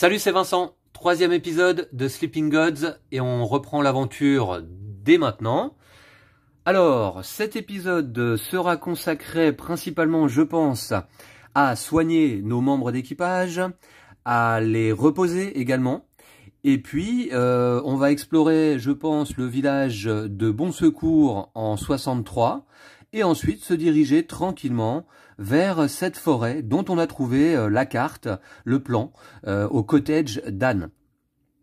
Salut, c'est Vincent. Troisième épisode de Sleeping Gods et on reprend l'aventure dès maintenant. Alors, cet épisode sera consacré principalement, je pense, à soigner nos membres d'équipage, à les reposer également. Et puis, euh, on va explorer, je pense, le village de Bon Secours en 63 et ensuite se diriger tranquillement vers cette forêt dont on a trouvé euh, la carte, le plan, euh, au cottage d'Anne.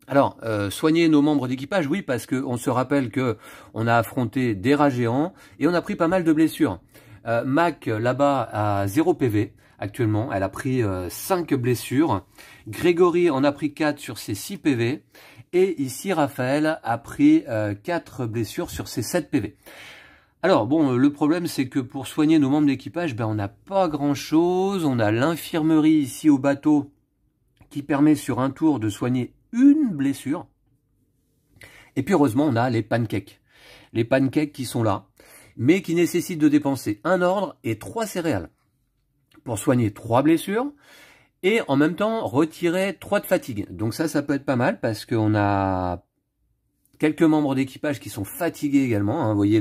Alors, euh, soignez soigner nos membres d'équipage, oui, parce qu'on se rappelle que on a affronté des rats géants et on a pris pas mal de blessures. Mac, là-bas, a 0 PV actuellement. Elle a pris 5 blessures. Grégory en a pris 4 sur ses 6 PV. Et ici, Raphaël a pris 4 blessures sur ses 7 PV. Alors bon, euh, le problème c'est que pour soigner nos membres d'équipage, ben, on n'a pas grand-chose. On a l'infirmerie ici au bateau qui permet sur un tour de soigner une blessure. Et puis heureusement, on a les pancakes. Les pancakes qui sont là, mais qui nécessitent de dépenser un ordre et trois céréales pour soigner trois blessures et en même temps retirer trois de fatigue. Donc ça, ça peut être pas mal parce qu'on a Quelques membres d'équipage qui sont fatigués également. Hein. Vous voyez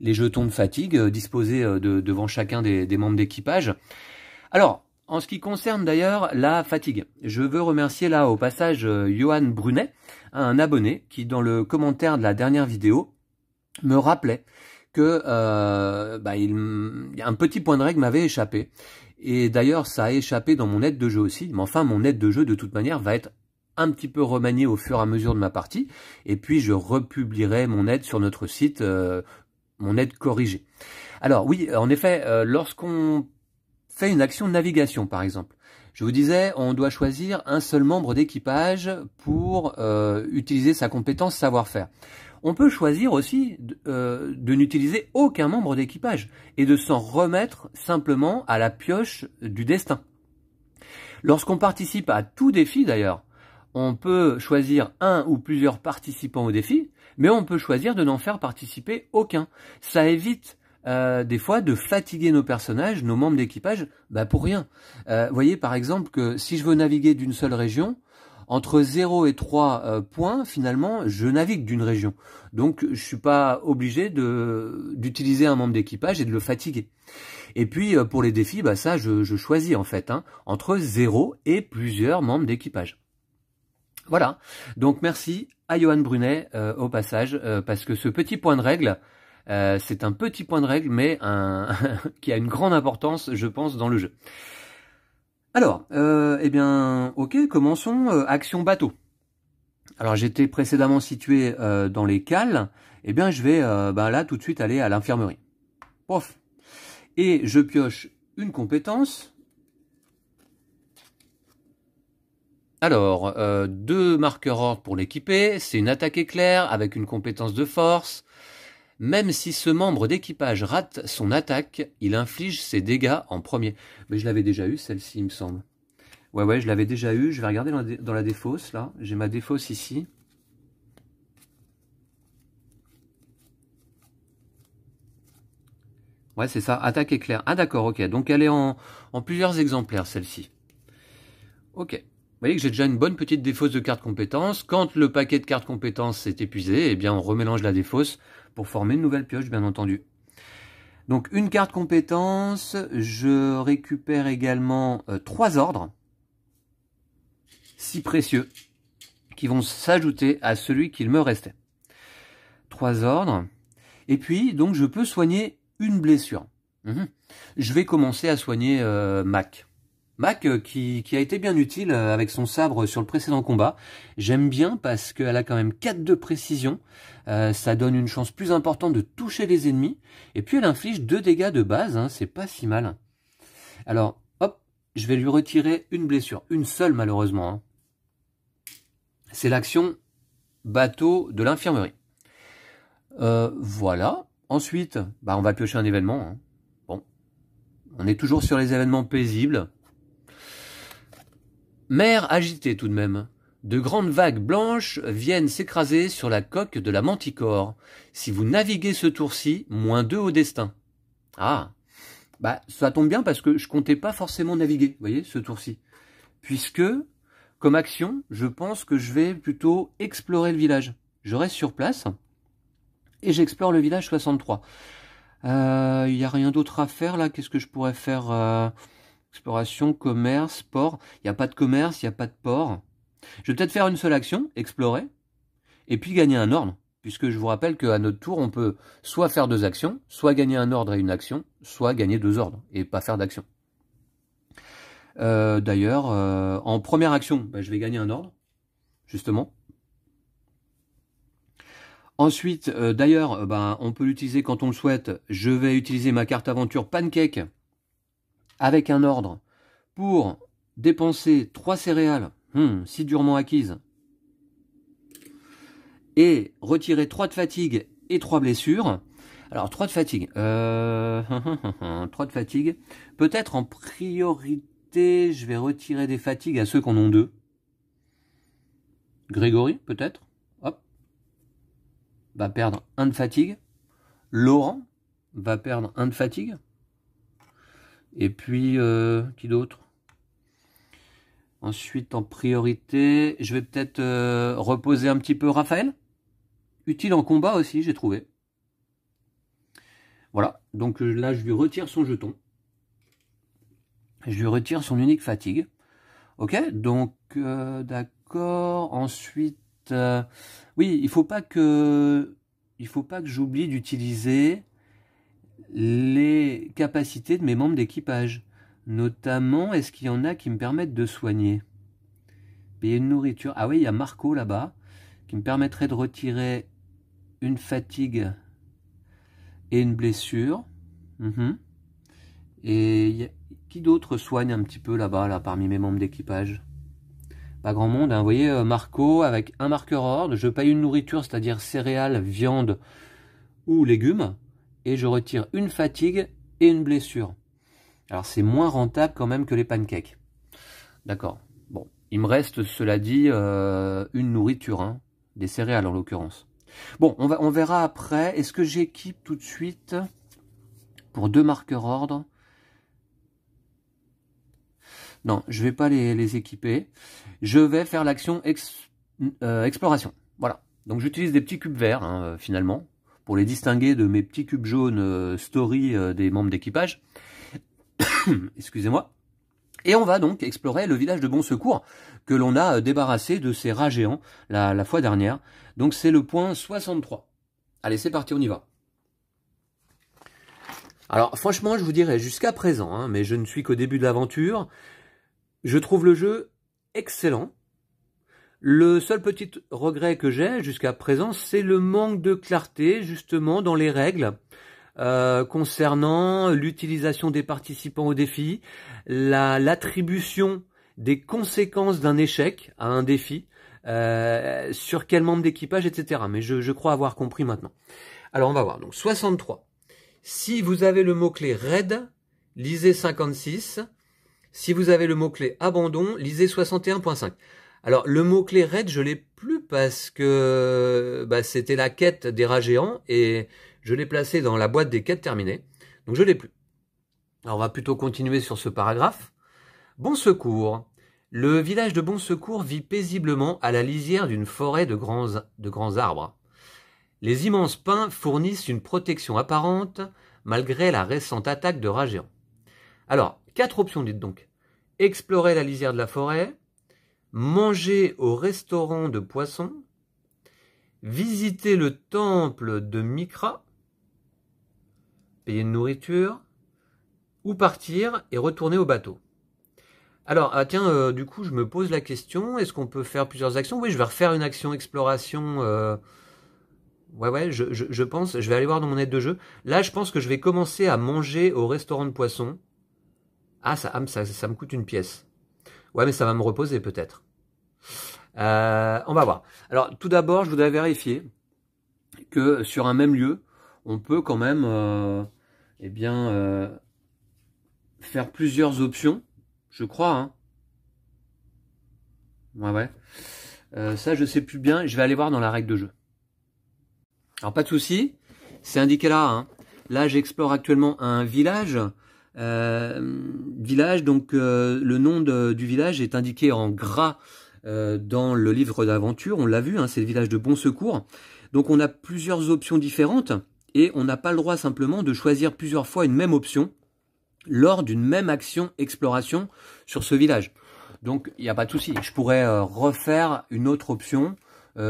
les, jetons de fatigue euh, disposés euh, devant chacun des, membres d'équipage. Alors, en ce qui concerne d'ailleurs la fatigue, je veux remercier là au passage euh, Johan Brunet, hein, un abonné qui dans le commentaire de la dernière vidéo me rappelait que bah, il, un petit point de règle m'avait échappé. Et d'ailleurs, ça a échappé dans mon aide de jeu aussi. Mais enfin, mon aide de jeu, de toute manière, va être un petit peu remanié au fur et à mesure de ma partie. Et puis, je republierai mon aide sur notre site, euh, mon aide corrigée. Alors oui, en effet, euh, lorsqu'on fait une action de navigation, par exemple, je vous disais, on doit choisir un seul membre d'équipage pour euh, utiliser sa compétence savoir-faire. On peut choisir aussi de n'utiliser aucun membre d'équipage et de s'en remettre simplement à la pioche du destin. Lorsqu'on participe à tout défi d'ailleurs, on peut choisir un ou plusieurs participants au défi, mais on peut choisir de n'en faire participer aucun. Ça évite euh, des fois de fatiguer nos personnages, nos membres d'équipage, bah pour rien. Euh, voyez par exemple que si je veux naviguer d'une seule région, entre 0 et 3 euh, points, finalement, je navigue d'une région. Donc, je suis pas obligé d'utiliser un membre d'équipage et de le fatiguer. Et puis, euh, pour les défis, bah ça, je, choisis en fait, hein, entre 0 et plusieurs membres d'équipage. Voilà. Donc merci à Johan Brunet euh, au passage, euh, parce que ce petit point de règle, euh, c'est un petit point de règle, mais un qui a une grande importance, je pense, dans le jeu. Alors, eh bien, ok, commençons. action bateau. Alors j'étais précédemment situé dans les cales, eh bien je vais ben là tout de suite aller à l'infirmerie. Prof. Et je pioche une compétence Alors, euh, deux marqueurs ordre pour l'équiper, c'est une attaque éclair avec une compétence de force. Même si ce membre d'équipage rate son attaque, il inflige ses dégâts en premier. Mais je l'avais déjà eu celle-ci, il me semble. Ouais, ouais, je l'avais déjà eu. Je vais regarder dans la, défausse, là. J'ai ma défausse ici. Ouais, c'est ça, attaque éclair. Ah d'accord, ok. Donc elle est en plusieurs exemplaires, celle-ci. Ok. Vous voyez que j'ai déjà une bonne petite défausse de cartes compétences. Quand le paquet de cartes compétences s'est épuisé, eh bien on remélange la défausse pour former une nouvelle pioche, bien entendu. Donc une carte compétence, je récupère également euh, trois ordres, si précieux, qui vont s'ajouter à celui qu'il me restait. Trois ordres. Et puis, donc, je peux soigner une blessure. Mhm. Je vais commencer à soigner euh, Mac. Mac euh, qui, a été bien utile euh, avec son sabre sur le précédent combat. J'aime bien parce qu'elle a quand même 4 de précision. Euh, ça donne une chance plus importante de toucher les ennemis. Et puis elle inflige 2 dégâts de base, hein, c'est pas si mal. Alors, hop, je vais lui retirer une blessure. Une seule malheureusement. Hein. C'est l'action bateau de l'infirmerie. voilà. Ensuite, bah, on va piocher un événement. Hein. Bon. On est toujours sur les événements paisibles. Mer agitée tout de même. De grandes vagues blanches viennent s'écraser sur la coque de la Manticore. Si vous naviguez ce tour-ci, moins deux au destin. Ah, bah ça tombe bien parce que je comptais pas forcément naviguer, vous voyez, ce tour-ci. Puisque, comme action, je pense que je vais plutôt explorer le village. Je reste sur place et j'explore le village 63. Il n'y a rien d'autre à faire là, qu'est-ce que je pourrais faire euh, Exploration, commerce, port. Il n'y a pas de commerce, il n'y a pas de port. Je vais peut-être faire une seule action, explorer, et puis gagner un ordre, puisque je vous rappelle qu'à notre tour, on peut soit faire deux actions, soit gagner un ordre et une action, soit gagner deux ordres et pas faire d'action. Euh, d'ailleurs, euh, en première action, bah, je vais gagner un ordre, justement. Ensuite, euh, d'ailleurs, bah, on peut l'utiliser quand on le souhaite. Je vais utiliser ma carte aventure Pancake avec un ordre pour dépenser trois céréales, hmm, si durement acquises, et retirer trois de fatigue et trois blessures. Alors trois de fatigue, euh, trois de fatigue. Peut-être en priorité, je vais retirer des fatigues à ceux qu'on ont deux. Grégory, peut-être. Hop, va perdre un de fatigue. Laurent va perdre un de fatigue. Et puis, euh, qui d'autre Ensuite, en priorité, je vais peut-être euh, reposer un petit peu Raphaël. Utile en combat aussi, j'ai trouvé. Voilà, donc euh, là, je lui retire son jeton. Je lui retire son unique fatigue. Ok, donc, d'accord. Ensuite, oui, il faut pas que... Il faut pas que j'oublie d'utiliser les capacités de mes membres d'équipage. Notamment, est-ce qu'il y en a qui me permettent de soigner Payer une nourriture. Ah oui, il y a Marco là-bas, qui me permettrait de retirer une fatigue et une blessure. Mhm. Et qui d'autre soigne un petit peu là-bas, là, parmi mes membres d'équipage Pas grand monde, hein. vous voyez, euh, Marco avec un marqueur ordre, je paye une nourriture, c'est-à-dire céréales, viande ou légumes et je retire une fatigue et une blessure. Alors c'est moins rentable quand même que les pancakes. D'accord. Bon, il me reste, cela dit, euh, une nourriture, hein. des céréales en l'occurrence. Bon, on, va, on verra après. Est-ce que j'équipe tout de suite pour deux marqueurs ordre Non, je vais pas les, équiper. Je vais faire l'action euh, exploration. Voilà. Donc j'utilise des petits cubes verts, hein, euh, finalement, pour les distinguer de mes petits cubes jaunes euh, story euh, des membres d'équipage. Excusez-moi. Et on va donc explorer le village de Bon Secours que l'on a euh, débarrassé de ces rats géants la, fois dernière. Donc c'est le point 63. Allez, c'est parti, on y va. Alors franchement, je vous dirais jusqu'à présent, hein, mais je ne suis qu'au début de l'aventure, je trouve le jeu excellent. Le seul petit regret que j'ai jusqu'à présent, c'est le manque de clarté justement dans les règles. Euh, concernant l'utilisation des participants au défi, l'attribution des conséquences d'un échec à un défi, euh, sur quel membre d'équipage, etc. Mais je, je, crois avoir compris maintenant. Alors on va voir. Donc 63. Si vous avez le mot-clé raid, lisez 56. Si vous avez le mot-clé abandon, lisez 61.5. Alors le mot-clé raid, je l'ai plus parce que bah, c'était la quête des rats géants et je l'ai placé dans la boîte des quêtes terminées. Donc je l'ai plus. Alors on va plutôt continuer sur ce paragraphe. Bon secours. Le village de Bon Secours vit paisiblement à la lisière d'une forêt de grands, de grands arbres. Les immenses pins fournissent une protection apparente malgré la récente attaque de rats géants. Alors, quatre options dites donc. Explorer la lisière de la forêt, manger au restaurant de poissons, visiter le temple de Micra, payer une nourriture, ou partir et retourner au bateau. Alors, ah, tiens, euh, du coup, je me pose la question, est-ce qu'on peut faire plusieurs actions Oui, je vais refaire une action exploration. Euh, ouais, ouais, je, pense, je vais aller voir dans mon aide de jeu. Là, je pense que je vais commencer à manger au restaurant de poissons. Ah, ah, ça, ça me coûte une pièce. Ouais, mais ça va me reposer peut-être. Euh, on va voir. Alors, tout d'abord, je voudrais vérifier que sur un même lieu, on peut quand même euh, eh bien, euh, faire plusieurs options, je crois. Hein. Ouais, ouais. Euh, ça, je sais plus bien. Je vais aller voir dans la règle de jeu. Alors, pas de souci. C'est indiqué là. Hein. Là, j'explore actuellement un village. Euh, village, donc euh, le nom du village est indiqué en gras euh, dans le livre d'aventure. On l'a vu, hein, c'est le village de Bon Secours. Donc on a plusieurs options différentes et on n'a pas le droit simplement de choisir plusieurs fois une même option lors d'une même action exploration sur ce village. Donc il n'y a pas de souci, je pourrais refaire une autre option,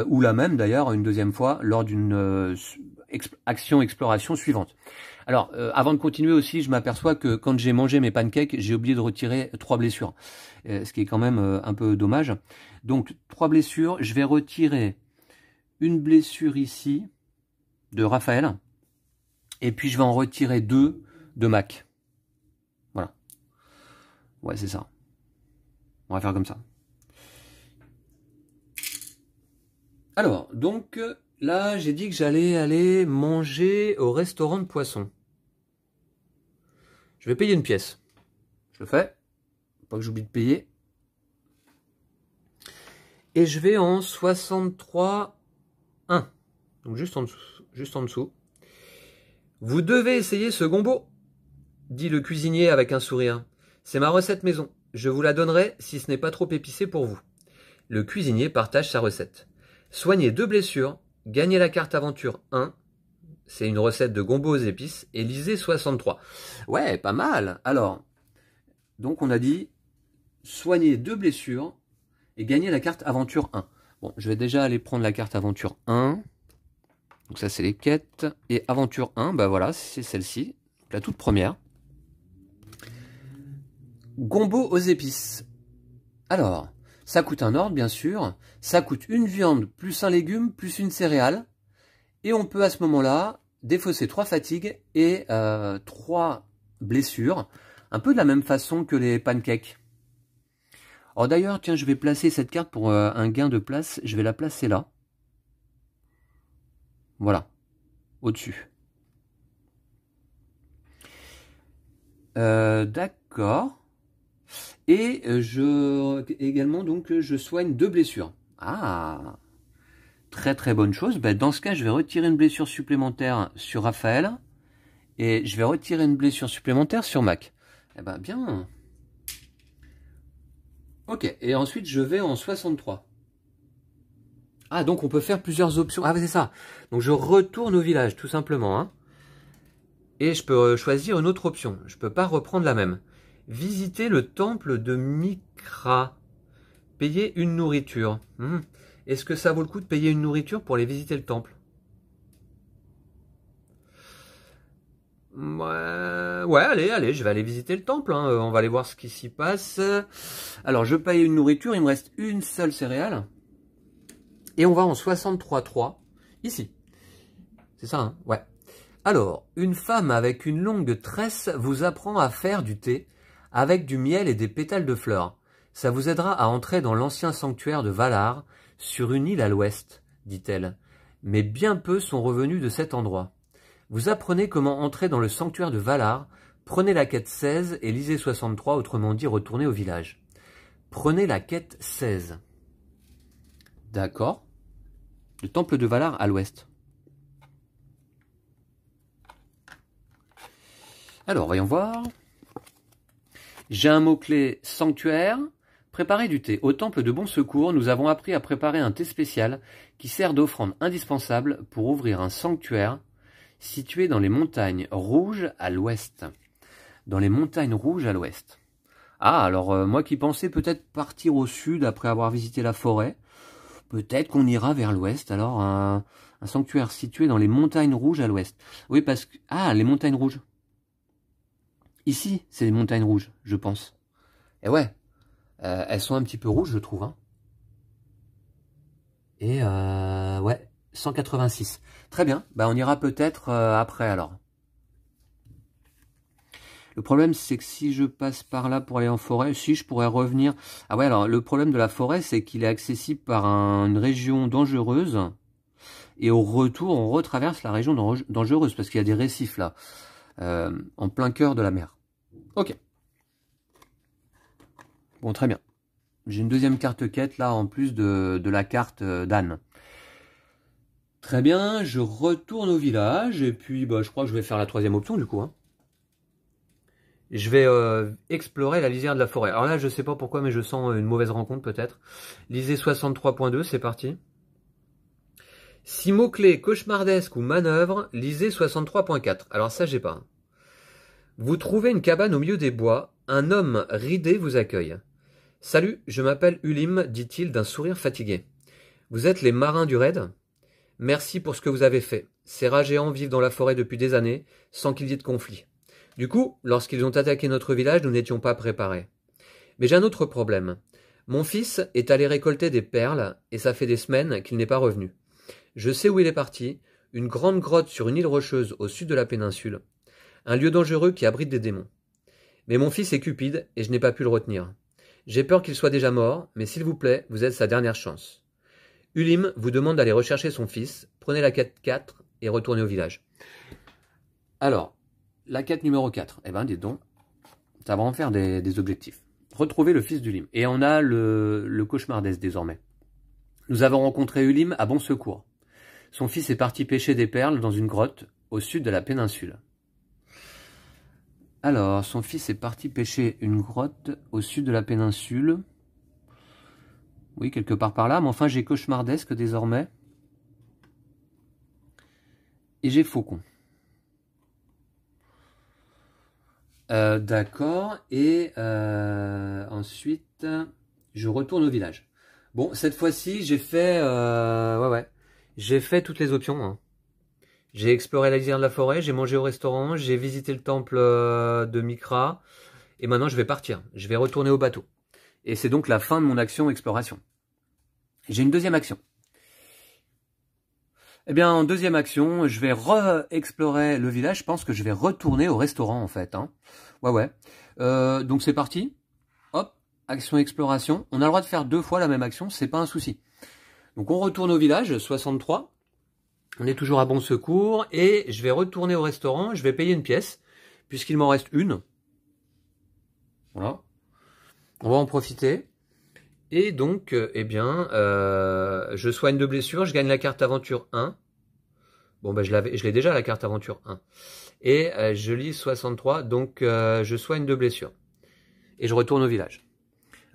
ou la même d'ailleurs une deuxième fois, lors d'une action exploration suivante. Alors, euh, avant de continuer aussi, je m'aperçois que quand j'ai mangé mes pancakes, j'ai oublié de retirer trois blessures, euh, ce qui est quand même euh, un peu dommage. Donc, trois blessures. Je vais retirer une blessure ici de Raphaël, et puis je vais en retirer deux de Mac. Voilà. Ouais, c'est ça. On va faire comme ça. Alors, donc là, j'ai dit que j'allais aller manger au restaurant de poissons. Je vais payer une pièce. Je le fais. Pas que j'oublie de payer. Et je vais en 63-1. Donc juste en dessous. Juste en dessous. Vous devez essayer ce gombo, dit le cuisinier avec un sourire. C'est ma recette maison. Je vous la donnerai si ce n'est pas trop épicé pour vous. Le cuisinier partage sa recette. Soignez deux blessures, gagnez la carte aventure 1 c'est une recette de gombo aux épices. Élysée 63. Ouais, pas mal. Alors, donc on a dit soigner deux blessures et gagner la carte aventure 1. Bon, je vais déjà aller prendre la carte aventure 1. Donc ça, c'est les quêtes. Et aventure 1, bah voilà, c'est celle-ci. La toute première. Gombo aux épices. Alors, ça coûte un ordre, bien sûr. Ça coûte une viande, plus un légume, plus une céréale. Et on peut à ce moment-là défausser trois fatigues et euh, trois blessures, un peu de la même façon que les pancakes. Or d'ailleurs, tiens, je vais placer cette carte pour euh, un gain de place, je vais la placer là. Voilà, au-dessus. Euh, d'accord. Et je également donc je soigne deux blessures. Ah très très bonne chose. Ben, dans ce cas, je vais retirer une blessure supplémentaire sur Raphaël et je vais retirer une blessure supplémentaire sur Mac. Eh ben bien. Ok, et ensuite je vais en 63. Ah, donc on peut faire plusieurs options. Ah, c'est ça. Donc je retourne au village, tout simplement. Hein. Et je peux euh, choisir une autre option. Je ne peux pas reprendre la même. Visiter le temple de Mikra. Payer une nourriture. Hmm. Est-ce que ça vaut le coup de payer une nourriture pour aller visiter le temple Ouais, allez, allez, je vais aller visiter le temple. Hein. Euh, on va aller voir ce qui s'y passe. Alors, je paye une nourriture. Il me reste une seule céréale. Et on va en 63.3, ici. C'est ça, hein Ouais. Alors, une femme avec une longue tresse vous apprend à faire du thé avec du miel et des pétales de fleurs. Ça vous aidera à entrer dans l'ancien sanctuaire de Valar sur une île à l'ouest, dit-elle, mais bien peu sont revenus de cet endroit. Vous apprenez comment entrer dans le sanctuaire de Valar, prenez la quête 16 et lisez 63, autrement dit retournez au village. Prenez la quête 16. D'accord. Le temple de Valar à l'ouest. Alors, voyons voir. J'ai un mot-clé sanctuaire. Préparer du thé au temple de Bon Secours, nous avons appris à préparer un thé spécial qui sert d'offrande indispensable pour ouvrir un sanctuaire situé dans les montagnes rouges à l'ouest. Dans les montagnes rouges à l'ouest. Ah, alors euh, moi qui pensais peut-être partir au sud après avoir visité la forêt, peut-être qu'on ira vers l'ouest. Alors un, un, sanctuaire situé dans les montagnes rouges à l'ouest. Oui, parce que ah, les montagnes rouges. Ici, c'est les montagnes rouges, je pense. Eh ouais, euh, elles sont un petit peu rouges, je trouve. Hein. Et euh, ouais, 186. Très bien, bah, on ira peut-être euh, après alors. Le problème, c'est que si je passe par là pour aller en forêt, si je pourrais revenir... Ah ouais, alors le problème de la forêt, c'est qu'il est accessible par une région dangereuse. Et au retour, on retraverse la région dangereuse, parce qu'il y a des récifs là, euh, en plein cœur de la mer. Ok. Bon, très bien. J'ai une deuxième carte quête là, en plus de, la carte euh, d'Anne. Très bien, je retourne au village et puis bah, je crois que je vais faire la troisième option du coup. Hein. Je vais euh, explorer la lisière de la forêt. Alors là, je sais pas pourquoi, mais je sens euh, une mauvaise rencontre peut-être. Lisez 63.2, c'est parti. Si mots-clés cauchemardesque ou manœuvre, lisez 63.4. Alors ça, j'ai pas. Hein. Vous trouvez une cabane au milieu des bois, un homme ridé vous accueille. Salut, je m'appelle Ulim, dit-il d'un sourire fatigué. Vous êtes les marins du raid Merci pour ce que vous avez fait. Ces rats géants vivent dans la forêt depuis des années, sans qu'il y ait de conflit. Du coup, lorsqu'ils ont attaqué notre village, nous n'étions pas préparés. Mais j'ai un autre problème. Mon fils est allé récolter des perles, et ça fait des semaines qu'il n'est pas revenu. Je sais où il est parti, une grande grotte sur une île rocheuse au sud de la péninsule, un lieu dangereux qui abrite des démons. Mais mon fils est cupide, et je n'ai pas pu le retenir. J'ai peur qu'il soit déjà mort, mais s'il vous plaît, vous êtes sa dernière chance. Ulim vous demande d'aller rechercher son fils, prenez la quête 4 et retournez au village. Alors, la quête numéro 4, eh ben dis donc, ça va en faire des, objectifs. Retrouvez le fils d'Ulim. Et on a le, le d'Est désormais. Nous avons rencontré Ulim à Bon Secours. Son fils est parti pêcher des perles dans une grotte au sud de la péninsule. Alors, son fils est parti pêcher une grotte au sud de la péninsule. Oui, quelque part par là, mais enfin j'ai cauchemardesque désormais. Et j'ai faucon. Euh, d'accord, et euh, ensuite je retourne au village. Bon, cette fois-ci j'ai fait, euh, ouais ouais, j'ai fait toutes les options. Hein. J'ai exploré la lisière de la forêt, j'ai mangé au restaurant, j'ai visité le temple euh, de Mikra, et maintenant je vais partir. Je vais retourner au bateau. Et c'est donc la fin de mon action exploration. J'ai une deuxième action. Eh bien, en deuxième action, je vais re-explorer le village. Je pense que je vais retourner au restaurant, en fait. Hein. Ouais, ouais. Euh, donc c'est parti. Hop, action exploration. On a le droit de faire deux fois la même action, c'est pas un souci. Donc on retourne au village, 63. On est toujours à bon secours et je vais retourner au restaurant, je vais payer une pièce puisqu'il m'en reste une. Voilà. On va en profiter. Et donc, euh, eh bien, euh, je soigne de blessures. je gagne la carte aventure 1. Bon, ben, je l'ai déjà, la carte aventure 1. Et euh, je lis 63, donc je soigne de blessures Et je retourne au village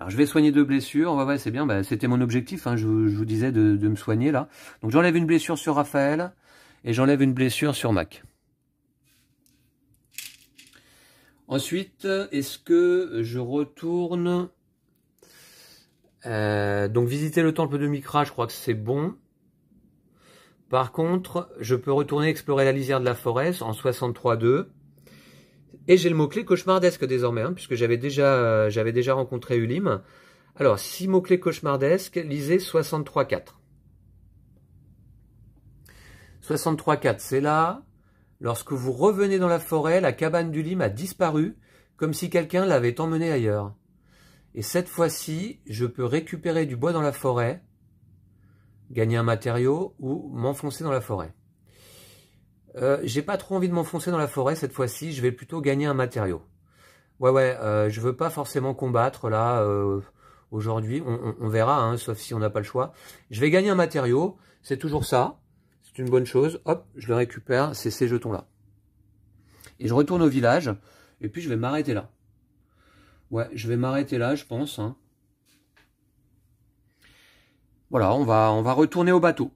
je vais soigner deux blessures. ouais, c'est bien. Bah, c'était mon objectif. Hein. Je, vous disais de, me soigner là. Donc j'enlève une blessure sur Raphaël et j'enlève une blessure sur Mac. Ensuite, est-ce que je retourne euh, Donc visiter le temple de Mikra, je crois que c'est bon. Par contre, je peux retourner explorer la lisière de la forêt en 63.2. Et j'ai le mot-clé cauchemardesque désormais, hein, puisque j'avais déjà, euh, j'avais déjà rencontré Ulim. Alors, six mots-clés cauchemardesques, lisez 63-4, c'est là. Lorsque vous revenez dans la forêt, la cabane d'Ulim a disparu, comme si quelqu'un l'avait emmené ailleurs. Et cette fois-ci, je peux récupérer du bois dans la forêt, gagner un matériau ou m'enfoncer dans la forêt. Euh, j'ai pas trop envie de m'enfoncer dans la forêt cette fois-ci, je vais plutôt gagner un matériau. Ouais, ouais, euh, je veux pas forcément combattre là, euh, aujourd'hui, on, verra, hein, sauf si on n'a pas le choix. Je vais gagner un matériau, c'est toujours ça, c'est une bonne chose, hop, je le récupère, c'est ces jetons-là. Et je retourne au village, et puis je vais m'arrêter là. Ouais, je vais m'arrêter là, je pense. Hein. Voilà, on va, on va retourner au bateau.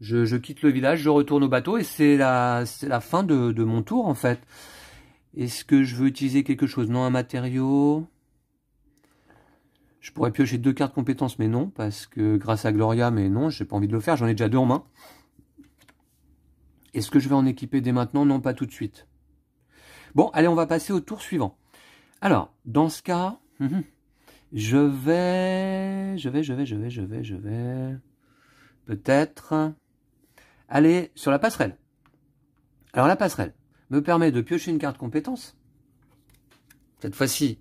Je, quitte le village, je retourne au bateau et c'est la, la fin de, de, mon tour en fait. Est-ce que je veux utiliser quelque chose Non, un matériau. Je pourrais piocher deux cartes compétences, mais non, parce que grâce à Gloria, mais non, j'ai pas envie de le faire, j'en ai déjà deux en main. Est-ce que je vais en équiper dès maintenant Non, pas tout de suite. Bon, allez, on va passer au tour suivant. Alors, dans ce cas, hum, hum, je vais, je vais, je vais, je vais, je vais, je vais, peut-être aller sur la passerelle. Alors la passerelle me permet de piocher une carte compétence. Cette fois-ci,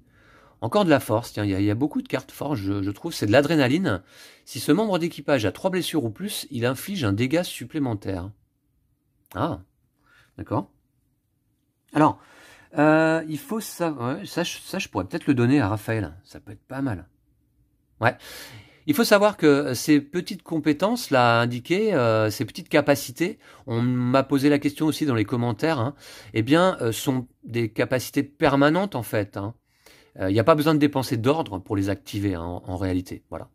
encore de la force. Tiens, il y, a beaucoup de cartes fortes, je, trouve. C'est de l'adrénaline. Si ce membre d'équipage a trois blessures ou plus, il inflige un dégât supplémentaire. Ah, d'accord. Alors, euh, il faut savoir... ça, ça, je pourrais peut-être le donner à Raphaël. Ça peut être pas mal. Ouais. Il faut savoir que ces petites compétences là indiquées, euh, ces petites capacités, on m'a posé la question aussi dans les commentaires, hein, eh bien, euh, sont des capacités permanentes en fait. Hein. Euh, il n'y a pas besoin de dépenser d'ordre pour les activer hein, en, réalité. Voilà.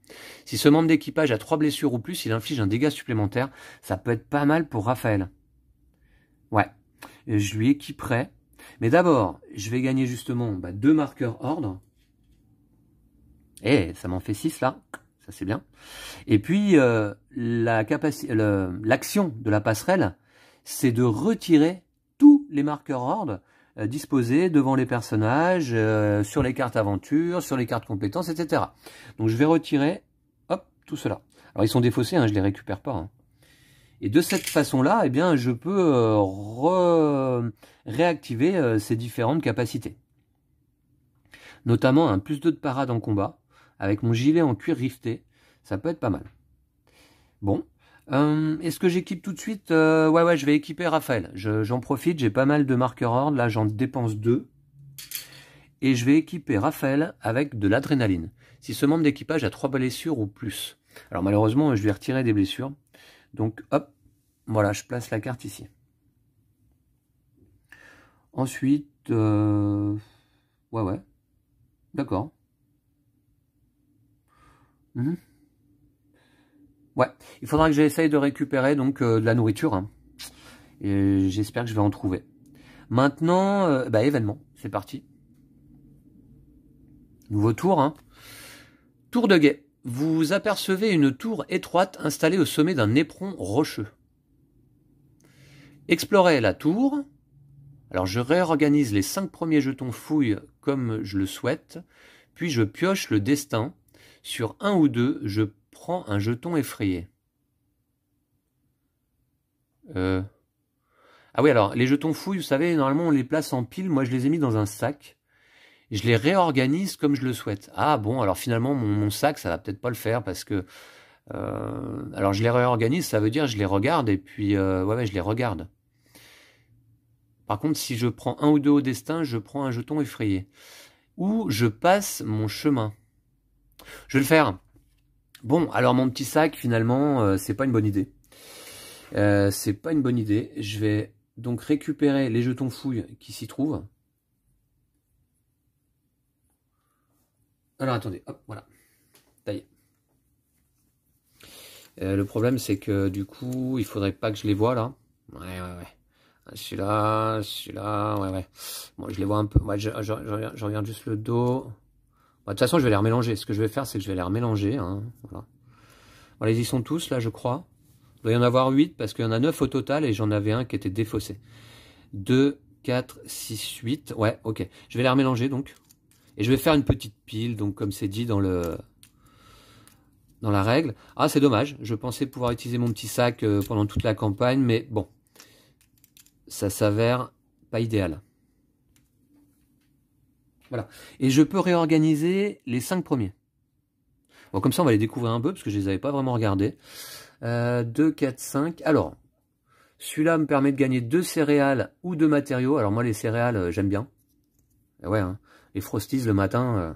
Si ce membre d'équipage a trois blessures ou plus, il inflige un dégât supplémentaire. Ça peut être pas mal pour Raphaël. Ouais, je lui équiperai. Mais d'abord, je vais gagner justement bah, deux marqueurs ordre. Eh, ça m'en fait six là ça c'est bien. Et puis euh, l'action de la passerelle, c'est de retirer tous les marqueurs ordres euh, disposés devant les personnages, euh, sur les cartes aventure, sur les cartes compétences, etc. Donc je vais retirer, hop, tout cela. Alors ils sont défaussés, hein, je les récupère pas. Hein. Et de cette façon-là, eh bien, je peux euh, réactiver ces différentes capacités. Notamment un plus 2 de parade en combat, avec mon gilet en cuir rifté. Ça peut être pas mal. Bon. Euh, est-ce que j'équipe tout de suite euh, Ouais, ouais, je vais équiper Raphaël. J'en profite, j'ai pas mal de marqueurs ordre. Là, j'en dépense deux. Et je vais équiper Raphaël avec de l'adrénaline. Si ce membre d'équipage a trois blessures ou plus. Alors malheureusement, je vais retirer des blessures. Donc hop, voilà, je place la carte ici. Ensuite, euh, ouais, ouais, d'accord. Mhm. Ouais, il faudra que j'essaye de récupérer donc euh, de la nourriture. Hein. Et j'espère que je vais en trouver. Maintenant, euh, bah, événement, c'est parti. Nouveau tour. Hein. Tour de guet. Vous apercevez une tour étroite installée au sommet d'un éperon rocheux. Explorez la tour. Alors je réorganise les cinq premiers jetons fouille comme je le souhaite, puis je pioche le destin sur un ou deux, je prends un jeton effrayé. Euh. Ah oui, alors, les jetons fouilles, vous savez, normalement, on les place en pile. Moi, je les ai mis dans un sac. Je les réorganise comme je le souhaite. Ah bon, alors finalement, mon, sac, ça va peut-être pas le faire parce que... Euh, alors, je les réorganise, ça veut dire je les regarde et puis... Euh, ouais, ouais, je les regarde. Par contre, si je prends un ou deux au destin, je prends un jeton effrayé. Ou je passe mon chemin. Je vais le faire. Bon, alors mon petit sac, finalement, euh, c'est pas une bonne idée. Euh, c'est pas une bonne idée. Je vais donc récupérer les jetons fouilles qui s'y trouvent. Alors attendez, hop, voilà. Ça euh, le problème, c'est que du coup, il faudrait pas que je les vois là. Ouais, ouais, ouais. Ah, celui-là, celui-là, ouais, ouais. Bon, je les vois un peu. Ouais, je, je, regarde juste le dos. Bah, de toute façon, je vais les remélanger. Ce que je vais faire, c'est que je vais les remélanger. Hein. Voilà. ils y sont tous, là, je crois. Il doit y en avoir 8, parce qu'il y en a 9 au total, et j'en avais un qui était défaussé. 2, 4, 6, 8. Ouais, ok. Je vais les remélanger, donc. Et je vais faire une petite pile, donc, comme c'est dit dans le dans la règle. Ah, c'est dommage. Je pensais pouvoir utiliser mon petit sac euh, pendant toute la campagne, mais bon. Ça s'avère pas idéal. Voilà. Et je peux réorganiser les cinq premiers. Bon, comme ça, on va les découvrir un peu, parce que je les avais pas vraiment regardés. 2, 4, 5. Alors, celui-là me permet de gagner deux céréales ou deux matériaux. Alors moi, les céréales, euh, j'aime bien. Eh ouais, hein. les frosties le matin. Euh.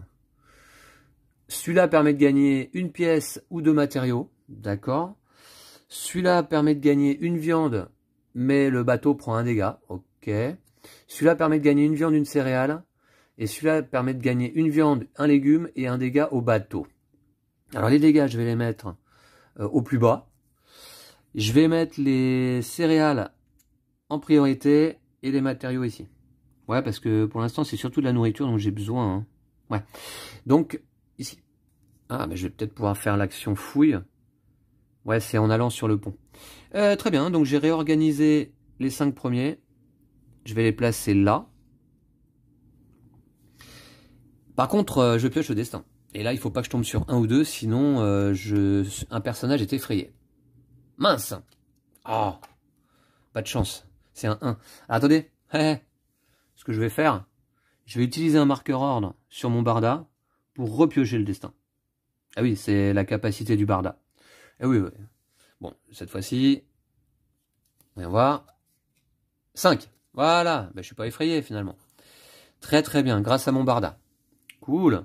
Celui-là permet de gagner une pièce ou deux matériaux. D'accord. Celui-là permet de gagner une viande, mais le bateau prend un dégât. Ok. Celui-là permet de gagner une viande, une céréale, et celui-là permet de gagner une viande, un légume et un dégât au bateau. Alors les dégâts, je vais les mettre euh, au plus bas. Je vais mettre les céréales en priorité et les matériaux ici. Ouais, parce que pour l'instant, c'est surtout de la nourriture dont j'ai besoin. Hein. Ouais. Donc, ici. Ah, mais je vais peut-être pouvoir faire l'action fouille. Ouais, c'est en allant sur le pont. Euh, très bien, donc j'ai réorganisé les cinq premiers. Je vais les placer là. Par contre, euh, je pioche le destin. Et là, il faut pas que je tombe sur un ou deux, sinon euh, je... un personnage est effrayé. Mince oh. Pas de chance. C'est un 1. attendez, eh, eh. ce que je vais faire, je vais utiliser un marqueur ordre sur mon barda pour repiocher le destin. Ah oui, c'est la capacité du barda. Ah oui, oui. Bon, cette fois-ci, on va voir. 5. Voilà, ben, je suis pas effrayé finalement. Très très bien, grâce à mon barda. Cool.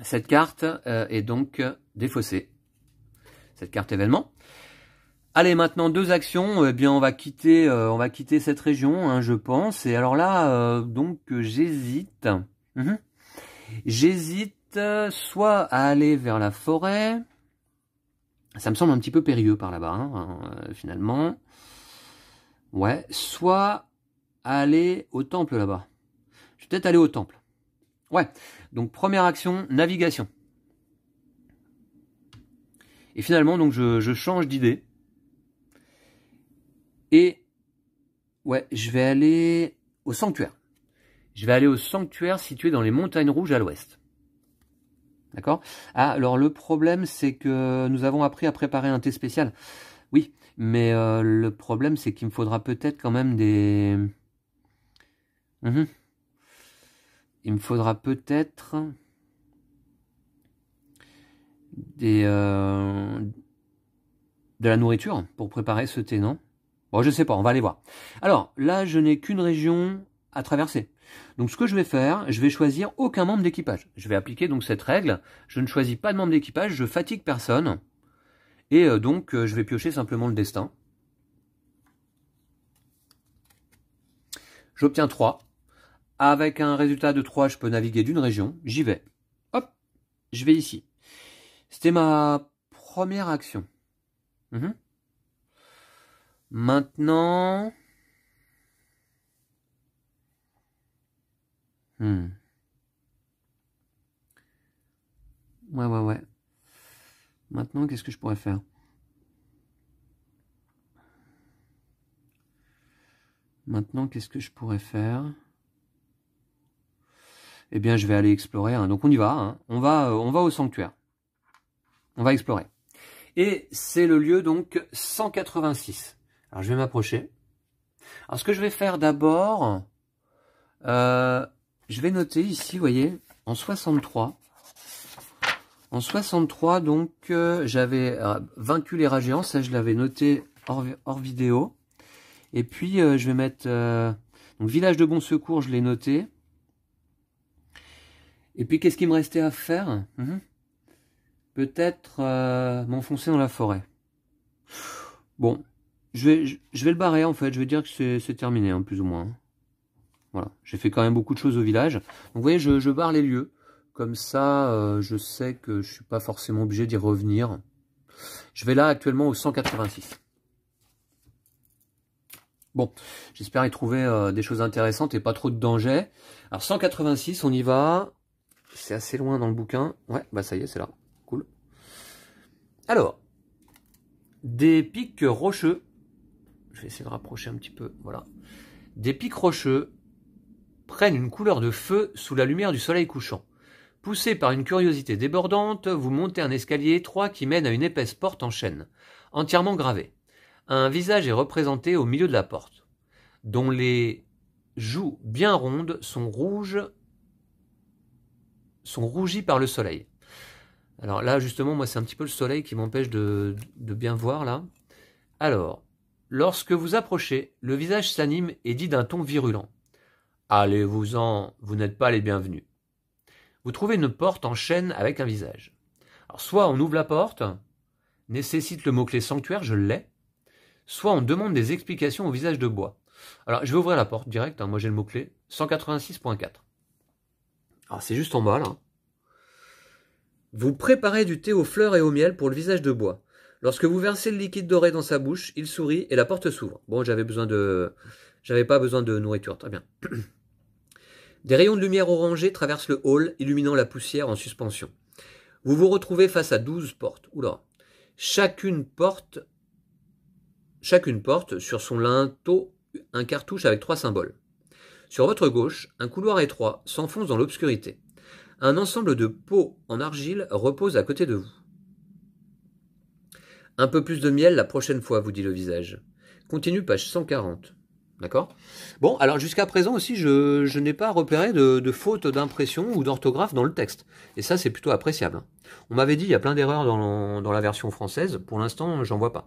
Cette carte euh, est donc euh, défaussée. Cette carte événement. Allez, maintenant deux actions. Eh bien, on va quitter, euh, on va quitter cette région, hein, je pense. Et alors là, donc j'hésite. Mhm. J'hésite soit à aller vers la forêt. Ça me semble un petit peu périlleux par là-bas, hein, finalement. Ouais. Soit aller au temple là-bas. Je vais peut-être aller au temple. Ouais. Donc première action, navigation. Et finalement, donc je, change d'idée. Et ouais, je vais aller au sanctuaire. Je vais aller au sanctuaire situé dans les montagnes rouges à l'ouest. D'accord Ah, alors le problème, c'est que nous avons appris à préparer un thé spécial. Oui, mais euh, le problème, c'est qu'il me faudra peut-être quand même des... Mhm il me faudra peut-être des euh, de la nourriture pour préparer ce thé, non Bon, je sais pas, on va aller voir. Alors, là, je n'ai qu'une région à traverser. Donc, ce que je vais faire, je vais choisir aucun membre d'équipage. Je vais appliquer donc cette règle. Je ne choisis pas de membre d'équipage, je fatigue personne. Et euh, donc, euh, je vais piocher simplement le destin. J'obtiens 3. Avec un résultat de 3, je peux naviguer d'une région. J'y vais. Hop, je vais ici. C'était ma première action. Mhm. Maintenant... Hmm. Ouais, ouais, ouais. Maintenant, qu'est-ce que je pourrais faire Maintenant, qu'est-ce que je pourrais faire eh bien, je vais aller explorer. Donc on y va, hein. on va, euh, on va au sanctuaire. On va explorer. Et c'est le lieu donc 186. Alors je vais m'approcher. Alors ce que je vais faire d'abord, euh, je vais noter ici, vous voyez, en 63. En 63, donc, euh, j'avais vaincu les Rageants. Ça, je l'avais noté hors, hors, vidéo. Et puis, je vais mettre... donc, village de bon secours, je l'ai noté. Et puis, qu'est-ce qui me restait à faire mhm. Peut-être euh, m'enfoncer dans la forêt. Bon, je vais, je, vais, le barrer, en fait. Je vais dire que c'est terminé, hein, plus ou moins. Voilà, j'ai fait quand même beaucoup de choses au village. vous voyez, je, je barre les lieux. Comme ça, euh, je sais que je suis pas forcément obligé d'y revenir. Je vais là, actuellement, au 186. Bon, j'espère y trouver euh, des choses intéressantes et pas trop de dangers. Alors 186, on y va. C'est assez loin dans le bouquin. Ouais, bah ça y est, c'est là. Cool. Alors, des pics rocheux. Je vais essayer de rapprocher un petit peu. Voilà. Des pics rocheux prennent une couleur de feu sous la lumière du soleil couchant. Poussé par une curiosité débordante, vous montez un escalier étroit qui mène à une épaisse porte en chêne, entièrement gravée. Un visage est représenté au milieu de la porte, dont les joues bien rondes sont rouges sont rougis par le soleil. Alors là, justement, moi, c'est un petit peu le soleil qui m'empêche de, bien voir, là. Alors, lorsque vous approchez, le visage s'anime et dit d'un ton virulent. Allez-vous-en, vous, n'êtes pas les bienvenus. Vous trouvez une porte en chaîne avec un visage. Alors, soit on ouvre la porte, nécessite le mot-clé sanctuaire, je l'ai, soit on demande des explications au visage de bois. Alors, je vais ouvrir la porte direct, hein, moi j'ai le mot-clé, 186.4. Ah, c'est juste en bas là. Hein. Vous préparez du thé aux fleurs et au miel pour le visage de bois. Lorsque vous versez le liquide doré dans sa bouche, il sourit et la porte s'ouvre. Bon, j'avais besoin de, j'avais pas besoin de nourriture, très bien. Des rayons de lumière orangée traversent le hall, illuminant la poussière en suspension. Vous vous retrouvez face à douze portes. Oula. Chacune porte, chacune porte sur son linteau un cartouche avec trois symboles. Sur votre gauche, un couloir étroit s'enfonce dans l'obscurité. Un ensemble de pots en argile repose à côté de vous. Un peu plus de miel la prochaine fois, vous dit le visage. Continue page 140. D'accord Bon, alors jusqu'à présent aussi, je, n'ai pas repéré de, faute d'impression ou d'orthographe dans le texte. Et ça, c'est plutôt appréciable. On m'avait dit, il y a plein d'erreurs dans, la version française. Pour l'instant, j'en vois pas.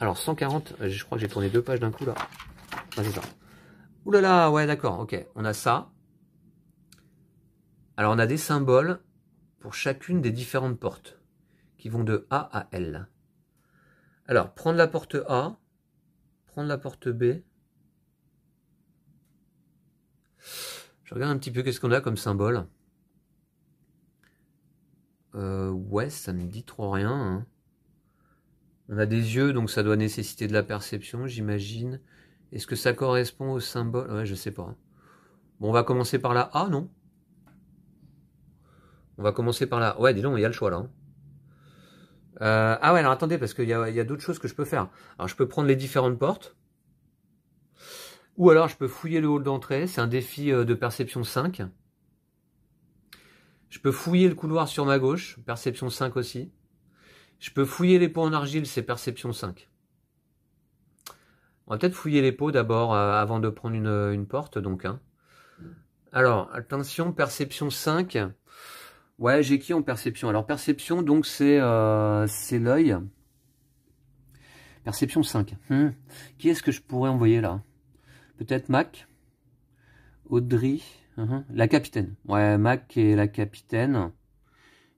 Alors, 140, je crois que j'ai tourné deux pages d'un coup là. c'est ça. Ouh là là, ouais, d'accord, ok. On a ça. Alors, on a des symboles pour chacune des différentes portes qui vont de A à L. Alors, prendre la porte A, prendre la porte B. Je regarde un petit peu qu'est-ce qu'on a comme symbole. Euh, ouais, ça ne dit trop rien. Hein. On a des yeux, donc ça doit nécessiter de la perception, j'imagine. Est-ce que ça correspond au symbole Ouais, je sais pas. Hein. Bon, on va commencer par la A, non On va commencer par la... Ouais, dis donc, il y a le choix, là. Hein. Euh, ah ouais, alors attendez, parce qu'il y a, y a d'autres choses que je peux faire. Alors, je peux prendre les différentes portes. Ou alors, je peux fouiller le hall d'entrée. C'est un défi euh, de perception 5. Je peux fouiller le couloir sur ma gauche. Perception 5 aussi. Je peux fouiller les pots en argile, c'est perception 5. On va peut-être fouiller les pots d'abord euh, avant de prendre une, porte. donc. Hein. Alors, attention, perception 5. Ouais, j'ai qui en perception Alors, perception, donc, c'est euh, l'œil. Perception 5. Hmm. Qui est-ce que je pourrais envoyer là Peut-être Mac Audrey uh-huh. La capitaine. Ouais, Mac et la capitaine.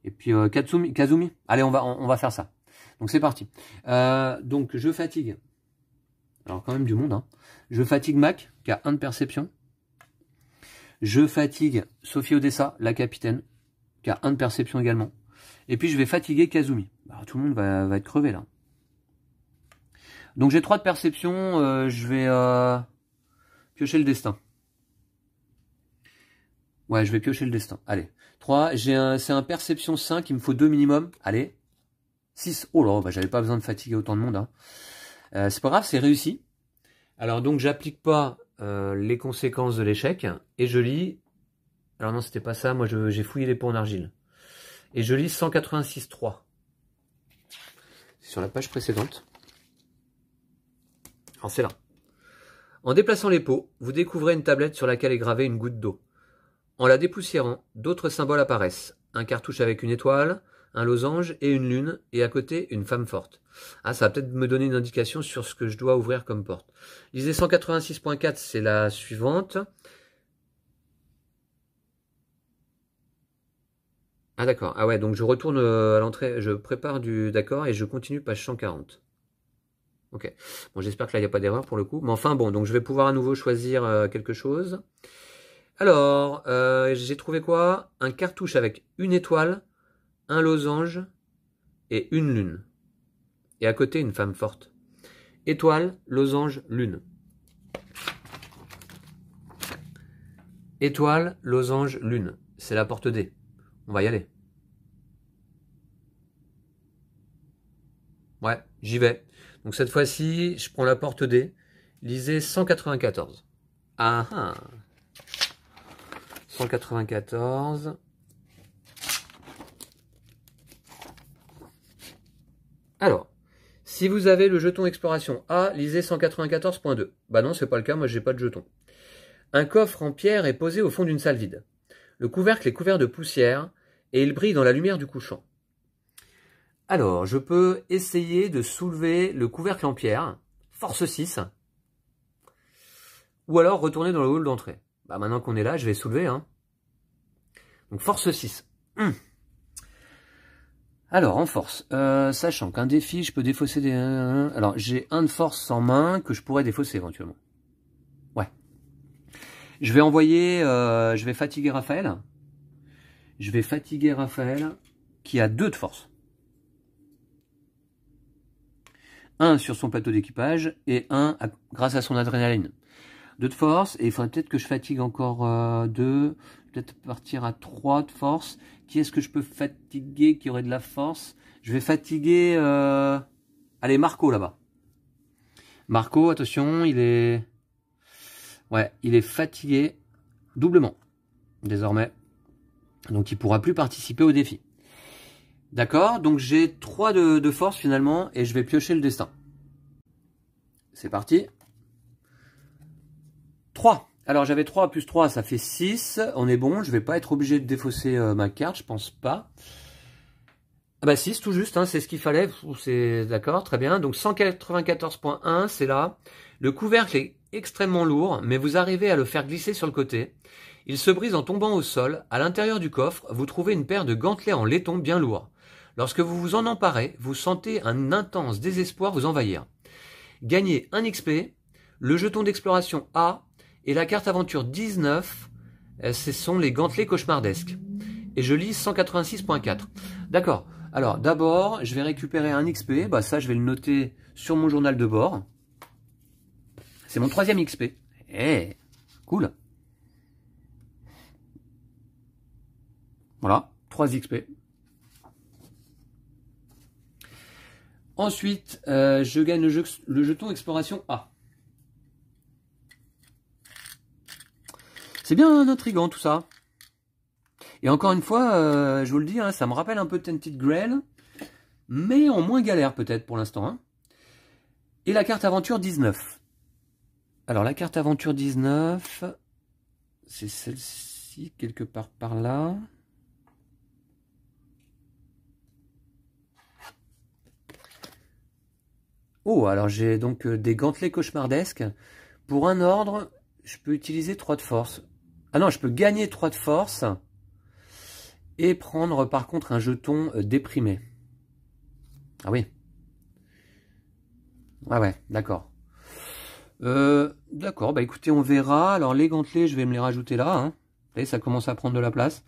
Et puis euh, Katsumi, Kazumi. Allez, on va, va faire ça. Donc, c'est parti. donc, je fatigue. Alors quand même du monde. Hein. Je fatigue Mac, qui a un de perception. Je fatigue Sophie Odessa, la capitaine, qui a un de perception également. Et puis je vais fatiguer Kazumi. Bah, tout le monde va, va être crevé là. Donc j'ai trois de perception, euh, je vais euh, piocher le destin. Ouais, je vais piocher le destin. Allez. 3, j'ai un, c'est un perception 5, il me faut 2 minimum. Allez. 6. Oh là, oh, bah, j'avais pas besoin de fatiguer autant de monde. Hein. Euh, c'est pas grave, c'est réussi. Alors donc j'applique pas euh, les conséquences de l'échec et je lis. Alors non, c'était pas ça. Moi, j'ai fouillé les pots en argile et je lis 186.3 sur la page précédente. Alors c'est là. En déplaçant les pots, vous découvrez une tablette sur laquelle est gravée une goutte d'eau. En la dépoussiérant, d'autres symboles apparaissent. Un cartouche avec une étoile, un losange et une lune, et à côté, une femme forte. Ah, ça va peut-être me donner une indication sur ce que je dois ouvrir comme porte. Lisez 186.4, c'est la suivante. Ah d'accord, ah ouais, donc je retourne euh, à l'entrée, je prépare du d'accord et je continue page 140. Ok, bon j'espère que là il n'y a pas d'erreur pour le coup, mais enfin bon, donc je vais pouvoir à nouveau choisir euh, quelque chose. Alors, euh, j'ai trouvé quoi Un cartouche avec une étoile, un losange et une lune. Et à côté, une femme forte. Étoile, losange, lune. Étoile, losange, lune. C'est la porte D. On va y aller. Ouais, j'y vais. Donc cette fois-ci, je prends la porte D. Lisez 194. Ah ah. 194. Alors, si vous avez le jeton exploration A, lisez 194.2. Bah non, c'est pas le cas, moi j'ai pas de jeton. Un coffre en pierre est posé au fond d'une salle vide. Le couvercle est couvert de poussière et il brille dans la lumière du couchant. Alors, je peux essayer de soulever le couvercle en pierre, force 6, ou alors retourner dans le hall d'entrée. Bah maintenant qu'on est là, je vais soulever. Hein. Donc force 6. Alors, en force, euh, sachant qu'un défi, je peux défausser des... Alors, j'ai un de force en main que je pourrais défausser éventuellement. Ouais. Je vais envoyer... Euh, je vais fatiguer Raphaël. Je vais fatiguer Raphaël, qui a deux de force. Un sur son plateau d'équipage et un grâce à son adrénaline. Deux de force, et il faudrait peut-être que je fatigue encore euh, deux peut-être partir à 3 de force. Qui est-ce que je peux fatiguer qui aurait de la force Je vais fatiguer... Euh, allez, Marco là-bas. Marco, attention, il est... Ouais, il est fatigué doublement, désormais. Donc il ne pourra plus participer au défi. D'accord Donc j'ai 3 de, de force finalement et je vais piocher le destin. C'est parti. 3 alors j'avais 3 plus 3, ça fait 6. On est bon, je vais pas être obligé de défausser euh, ma carte, je pense pas. Ah bah 6 tout juste, hein, c'est ce qu'il fallait. C'est D'accord, très bien. Donc 194.1, c'est là. Le couvercle est extrêmement lourd, mais vous arrivez à le faire glisser sur le côté. Il se brise en tombant au sol. À l'intérieur du coffre, vous trouvez une paire de gantelets en laiton bien lourds. Lorsque vous vous en emparez, vous sentez un intense désespoir vous envahir. Gagnez 1 XP. Le jeton d'exploration A et la carte aventure 19, euh, ce sont les gantelets cauchemardesques. Et je lis 186.4. D'accord. Alors d'abord, je vais récupérer un XP. Bah ça, je vais le noter sur mon journal de bord. C'est mon troisième XP. Eh, cool. Voilà, 3 XP. Ensuite, euh, je gagne le, jeton exploration A. C'est bien hein, intriguant tout ça. Et encore une fois, euh, je vous le dis, hein, ça me rappelle un peu Tented Grail, mais en moins galère peut-être pour l'instant. Hein. Et la carte aventure 19. Alors la carte aventure 19, c'est celle-ci quelque part par là. Oh, alors j'ai donc euh, des gantelets cauchemardesques. Pour un ordre, je peux utiliser trois de force. Ah non, je peux gagner 3 de force et prendre par contre un jeton euh, déprimé. Ah oui. Ah ouais, d'accord. Euh, d'accord, bah écoutez, on verra. Alors les gantelets, je vais me les rajouter là. Hein. Vous voyez, ça commence à prendre de la place.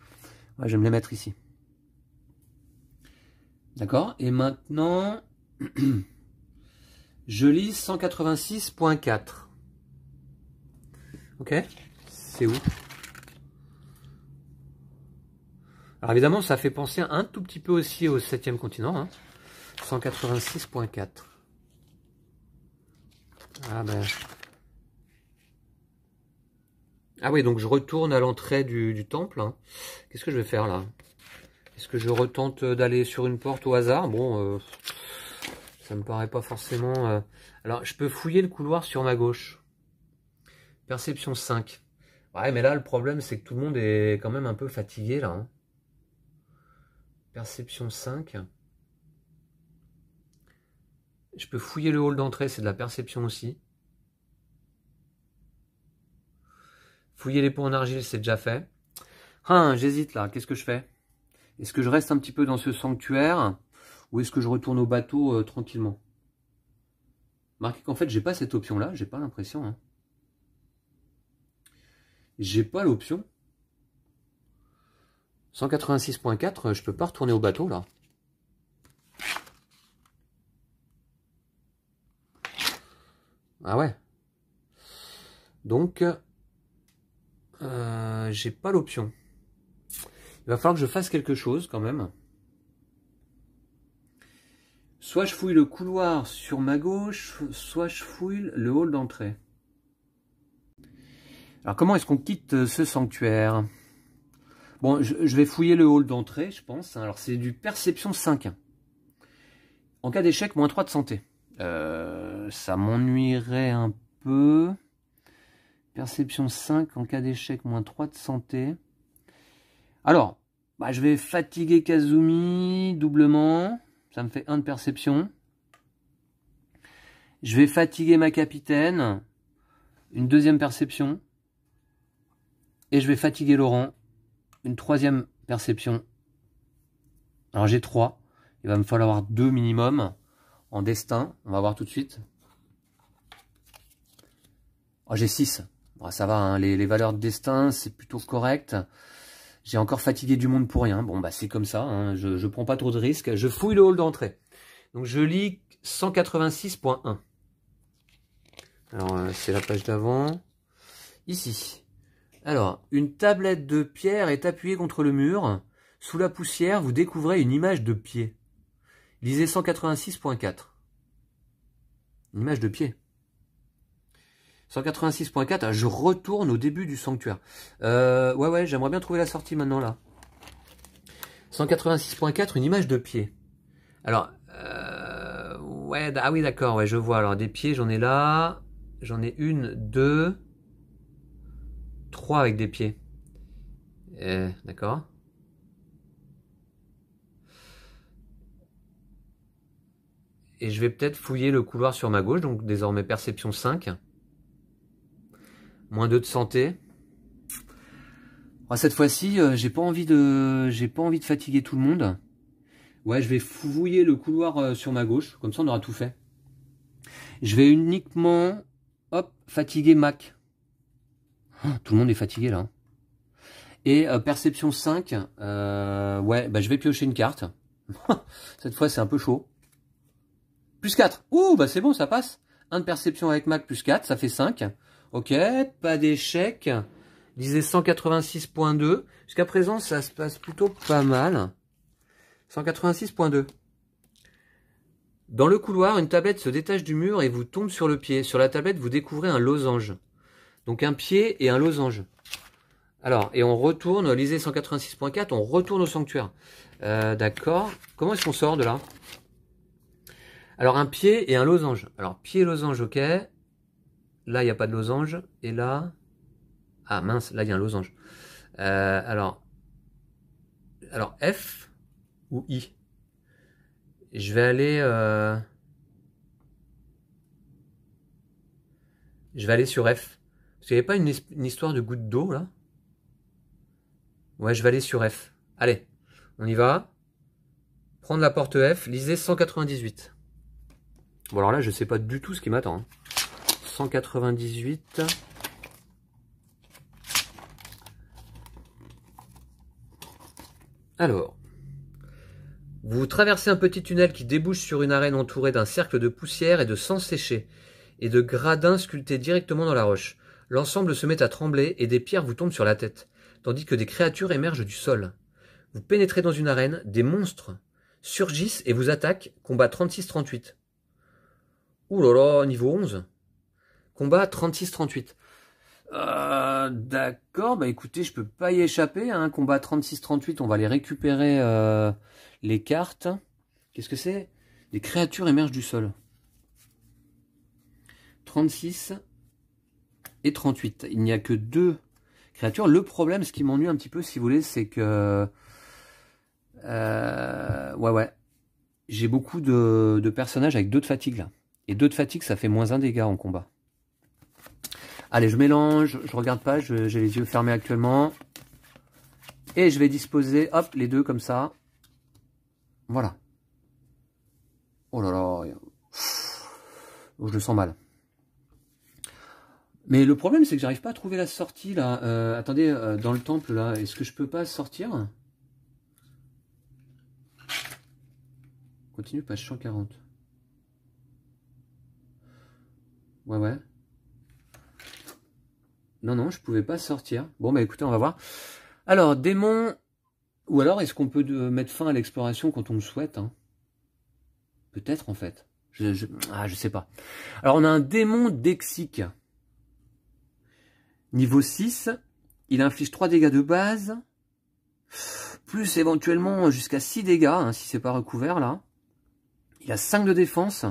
je vais me les mettre ici. D'accord Et maintenant, je lis 186.4. Ok C'est où Alors évidemment, ça fait penser un tout petit peu aussi au 7 continent. 186.4. Hein. Ah ben... Ah oui, donc je retourne à l'entrée du, temple. Hein. Qu'est-ce que je vais faire là Est-ce que je retente d'aller sur une porte au hasard Bon, euh, ça me paraît pas forcément... Euh. Alors, je peux fouiller le couloir sur ma gauche. Perception 5. Ouais, mais là, le problème, c'est que tout le monde est quand même un peu fatigué, là. Hein. Perception 5. Je peux fouiller le hall d'entrée, c'est de la perception aussi. Fouiller les pots en argile, c'est déjà fait. Hein, j'hésite là, qu'est-ce que je fais Est-ce que je reste un petit peu dans ce sanctuaire ou est-ce que je retourne au bateau euh, tranquillement Marquez qu'en fait, j'ai pas cette option là, j'ai pas l'impression. Hein. J'ai pas l'option. 186.4, euh, je peux pas retourner au bateau là. Ah ouais. Donc, euh, j'ai pas l'option. Il va falloir que je fasse quelque chose quand même. Soit je fouille le couloir sur ma gauche, soit je fouille le hall d'entrée. Alors comment est-ce qu'on quitte euh, ce sanctuaire Bon, je, vais fouiller le hall d'entrée, je pense. Alors, c'est du perception 5. En cas d'échec, moins 3 de santé. Euh, ça m'ennuierait un peu. Perception 5, en cas d'échec, moins 3 de santé. Alors, bah, je vais fatiguer Kazumi doublement. Ça me fait 1 de perception. Je vais fatiguer ma capitaine. Une deuxième perception. Et je vais fatiguer Laurent une troisième perception. Alors j'ai trois Il va me falloir deux minimum en destin. On va voir tout de suite. Oh, j'ai six ça va, hein. les, valeurs de destin, c'est plutôt correct. J'ai encore fatigué du monde pour rien. Bon, bah c'est comme ça. Hein. Je ne prends pas trop de risques. Je fouille le hall d'entrée. Donc je lis 186.1. Alors, euh, c'est la page d'avant. Ici. Alors, une tablette de pierre est appuyée contre le mur. Sous la poussière, vous découvrez une image de pied. Lisez 186.4. Une image de pied. 186.4, je retourne au début du sanctuaire. Euh, ouais, ouais, j'aimerais bien trouver la sortie maintenant, là. 186.4, une image de pied. Alors, euh, ouais, ah oui, d'accord, ouais, je vois. Alors, des pieds, j'en ai là. J'en ai une, deux, 3 avec des pieds. Euh, d'accord Et je vais peut-être fouiller le couloir sur ma gauche, donc désormais perception 5. Moins 2 de santé. Ah, cette fois-ci, euh, j'ai pas envie de. J'ai pas envie de fatiguer tout le monde. Ouais, je vais fouiller le couloir euh, sur ma gauche, comme ça on aura tout fait. Je vais uniquement. Hop, fatiguer Mac. Ah, tout le monde est fatigué là. Hein. Et euh, perception 5, euh, ouais, bah, je vais piocher une carte. Cette fois, c'est un peu chaud. Plus 4. Ouh, bah c'est bon, ça passe. 1 de perception avec Mac plus 4, ça fait 5. Ok, pas d'échec. Disait 186.2. Jusqu'à présent, ça se passe plutôt pas mal. 186.2. Dans le couloir, une tablette se détache du mur et vous tombe sur le pied. Sur la tablette, vous découvrez un losange. Donc un pied et un losange. Alors, et on retourne, lisez 186.4, on retourne au sanctuaire. Euh, d'accord. Comment est-ce qu'on sort de là Alors, un pied et un losange. Alors, pied, losange, ok. Là, il n'y a pas de losange. Et là... Ah mince, là, il y a un losange. Euh, alors, alors, F ou I Je vais aller... Euh, je vais aller sur F. Tu n'avais pas une, histoire de goutte d'eau, là Ouais, je vais aller sur F. Allez, on y va. Prendre la porte F, lisez 198. Bon, alors là, je ne sais pas du tout ce qui m'attend. 198... Hein. Alors, vous traversez un petit tunnel qui débouche sur une arène entourée d'un cercle de poussière et de sang séché, et de gradins sculptés directement dans la roche. L'ensemble se met à trembler et des pierres vous tombent sur la tête, tandis que des créatures émergent du sol. Vous pénétrez dans une arène, des monstres surgissent et vous attaquent, combat 36-38. Ouh là là, niveau 11. Combat 36-38. Euh, d'accord, bah écoutez, je peux pas y échapper. Hein. Combat 36-38, on va aller récupérer euh, les cartes. Qu'est-ce que c'est Des créatures émergent du sol. 36, et 38. Il n'y a que deux créatures. Le problème, ce qui m'ennuie un petit peu, si vous voulez, c'est que... Euh, ouais, ouais. J'ai beaucoup de, personnages avec deux de fatigue, là. Et deux de fatigue, ça fait moins un dégât en combat. Allez, je mélange, je regarde pas, j'ai les yeux fermés actuellement. Et je vais disposer, hop, les deux comme ça. Voilà. Oh là là, je le sens mal. Mais le problème, c'est que j'arrive pas à trouver la sortie, là. Euh, attendez, euh, dans le temple, là, est-ce que je peux pas sortir Continue, page 140. Ouais, ouais. Non, non, je pouvais pas sortir. Bon, bah écoutez, on va voir. Alors, démon... Ou alors, est-ce qu'on peut mettre fin à l'exploration quand on le souhaite hein Peut-être, en fait. Je, je, ah, je sais pas. Alors, on a un démon dexique. Niveau 6, il inflige 3 dégâts de base, plus éventuellement jusqu'à 6 dégâts, si hein, si c'est pas recouvert là. Il a 5 de défense,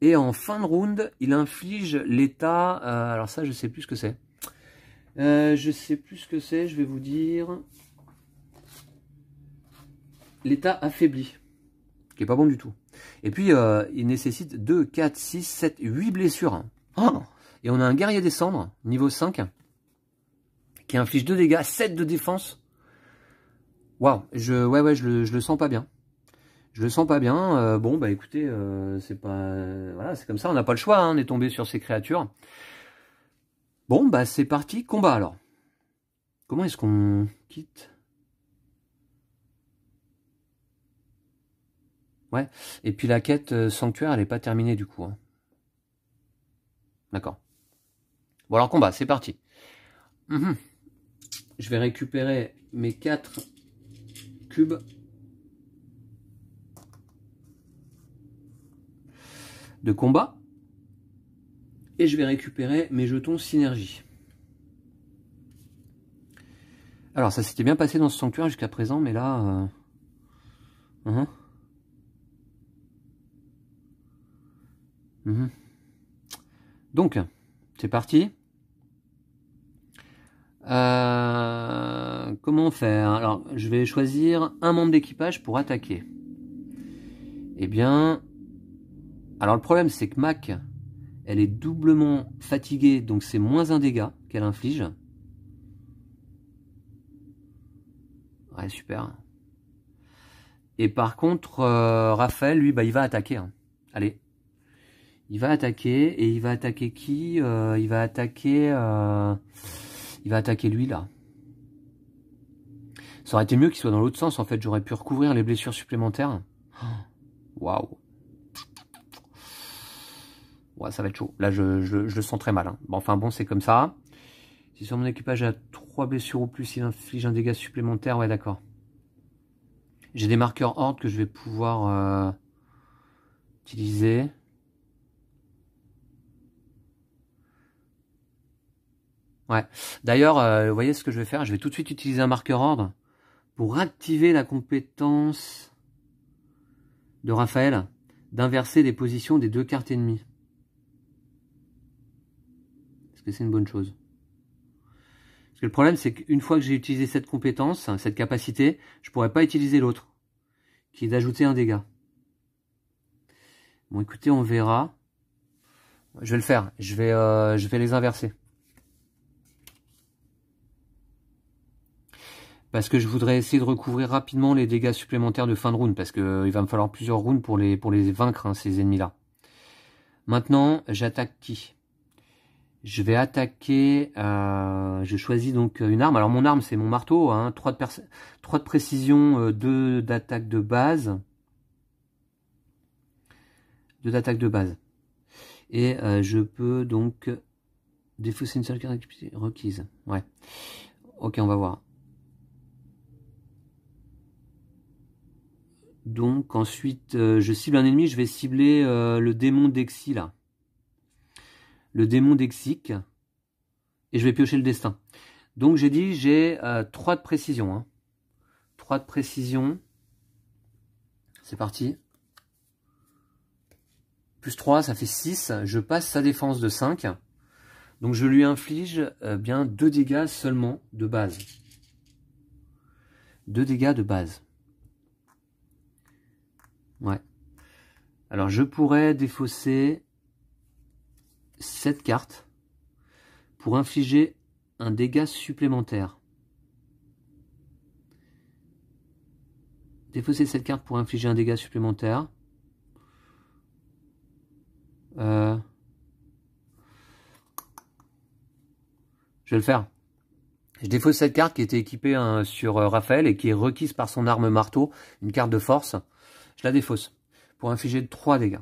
et en fin de round, il inflige l'état... Euh, alors ça, je sais plus ce que c'est. Euh, je sais plus ce que c'est, je vais vous dire... L'état affaibli, qui n'est pas bon du tout. Et puis, euh, il nécessite 2, 4, 6, 7, 8 blessures. Oh et on a un guerrier des cendres, niveau 5, qui inflige 2 dégâts, 7 de défense. Waouh, je, ouais, ouais, je le, sens pas bien. Je le sens pas bien. Euh, bon, bah écoutez, euh, c'est pas, voilà, c'est comme ça, on n'a pas le choix, hein, on est tombé sur ces créatures. Bon, bah c'est parti, combat alors. Comment est-ce qu'on quitte Ouais, et puis la quête euh, sanctuaire, elle n'est pas terminée du coup. Hein. D'accord. Bon alors combat, c'est parti. Mhm. Je vais récupérer mes 4 cubes. de combat. Et je vais récupérer mes jetons synergie. Alors ça s'était bien passé dans ce sanctuaire jusqu'à présent, mais là... Euh, mhm. Mhm. Donc, c'est parti. Euh, comment faire Alors, je vais choisir un membre d'équipage pour attaquer. Eh bien, alors le problème, c'est que Mac, elle est doublement fatiguée, donc c'est moins un dégât qu'elle inflige. Ouais, super. Et par contre, euh, Raphaël, lui, bah, il va attaquer. Hein. Allez. Il va attaquer, et il va attaquer qui euh, Il va attaquer... Euh, il va attaquer lui là. Ça aurait été mieux qu'il soit dans l'autre sens en fait. J'aurais pu recouvrir les blessures supplémentaires. Waouh. Ouais, ça va être chaud. Là, je, je, je le sens très mal. Hein. Bon, enfin bon, c'est comme ça. Si sur mon équipage a trois blessures ou plus, il inflige un dégât supplémentaire. Ouais, d'accord. J'ai des marqueurs horde que je vais pouvoir euh, utiliser. Ouais. D'ailleurs, euh, vous voyez ce que je vais faire Je vais tout de suite utiliser un marqueur ordre pour activer la compétence de Raphaël d'inverser les positions des deux cartes ennemies. Est-ce que c'est une bonne chose Parce que le problème, c'est qu'une fois que j'ai utilisé cette compétence, cette capacité, je pourrais pas utiliser l'autre, qui est d'ajouter un dégât. Bon, écoutez, on verra. Je vais le faire. Je vais, euh, je vais les inverser. parce que je voudrais essayer de recouvrir rapidement les dégâts supplémentaires de fin de round, parce qu'il euh, va me falloir plusieurs rounds pour les, pour les vaincre, hein, ces ennemis-là. Maintenant, j'attaque qui Je vais attaquer... Euh, je choisis donc une arme. Alors mon arme, c'est mon marteau, hein, 3, de précision, euh, 2 d'attaque de base. 2 d'attaque de base. Et euh, je peux donc... Défausser une seule carte requise. Ouais. Ok, on va voir. Donc ensuite, euh, je cible un ennemi, je vais cibler euh, le démon d'Exi là. Le démon d'Exique. Et je vais piocher le destin. Donc j'ai dit, j'ai 3 euh, de précision. 3 hein. de précision. C'est parti. Plus 3, ça fait 6. Je passe sa défense de 5. Donc je lui inflige bien 2 dégâts seulement de base. 2 dégâts de base. Ouais. Alors, je pourrais défausser cette carte pour infliger un dégât supplémentaire. Défausser cette carte pour infliger un dégât supplémentaire. Euh, je vais le faire. Je défausse cette carte qui était équipée hein, sur euh, Raphaël et qui est requise par son arme marteau, une carte de force. Je la défausse pour infliger 3 dégâts.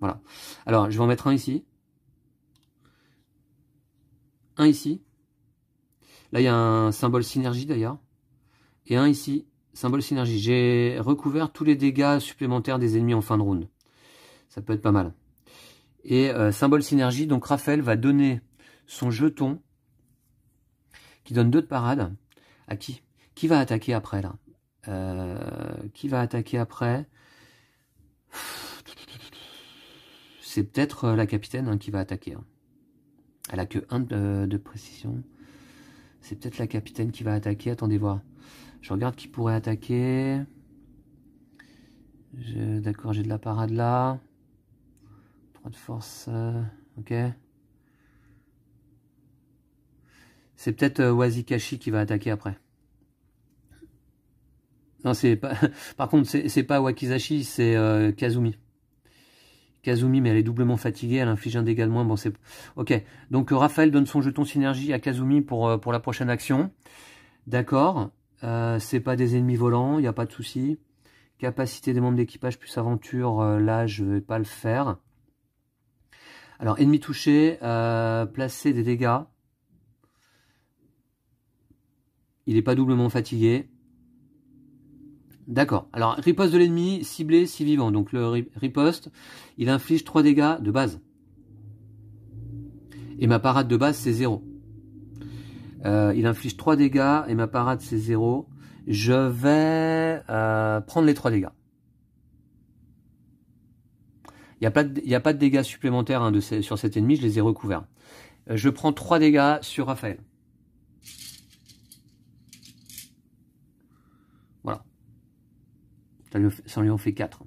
Voilà. Alors, je vais en mettre un ici. Un ici. Là, il y a un symbole synergie d'ailleurs. Et un ici, symbole synergie. J'ai recouvert tous les dégâts supplémentaires des ennemis en fin de round. Ça peut être pas mal. Et euh, symbole synergie, donc Raphaël va donner son jeton qui donne 2 de parade à qui Qui va attaquer après là euh, qui va attaquer après C'est peut-être euh, la capitaine hein, qui va attaquer. Hein. Elle a que un euh, de, précision. C'est peut-être la capitaine qui va attaquer. Attendez voir. Je regarde qui pourrait attaquer. D'accord, j'ai de la parade là. Trois de force. ok. C'est peut-être Wazikashi qui va attaquer après. Non, c'est pas. Par contre, c'est pas Wakizashi, c'est euh, Kazumi. Kazumi, mais elle est doublement fatiguée, elle inflige un dégât de moins. Bon, c'est ok. Donc euh, Raphaël donne son jeton synergie à Kazumi pour euh, pour la prochaine action. D'accord. Euh, c'est pas des ennemis volants, il n'y a pas de souci. Capacité des membres d'équipage plus aventure, là je vais pas le faire. Alors ennemi touché, placer des dégâts. Il n'est pas doublement fatigué. D'accord. Alors, riposte de l'ennemi, ciblé, si vivant. Donc, le riposte, il inflige 3 dégâts de base. Et ma parade de base, c'est 0. Euh, il inflige 3 dégâts et ma parade, c'est 0. Je vais euh, prendre les 3 dégâts. Il n'y a, pas de dégâts supplémentaires hein, de, sur cet ennemi, je les ai recouverts. Euh, je prends 3 dégâts sur Raphaël. Ça lui, en fait 4.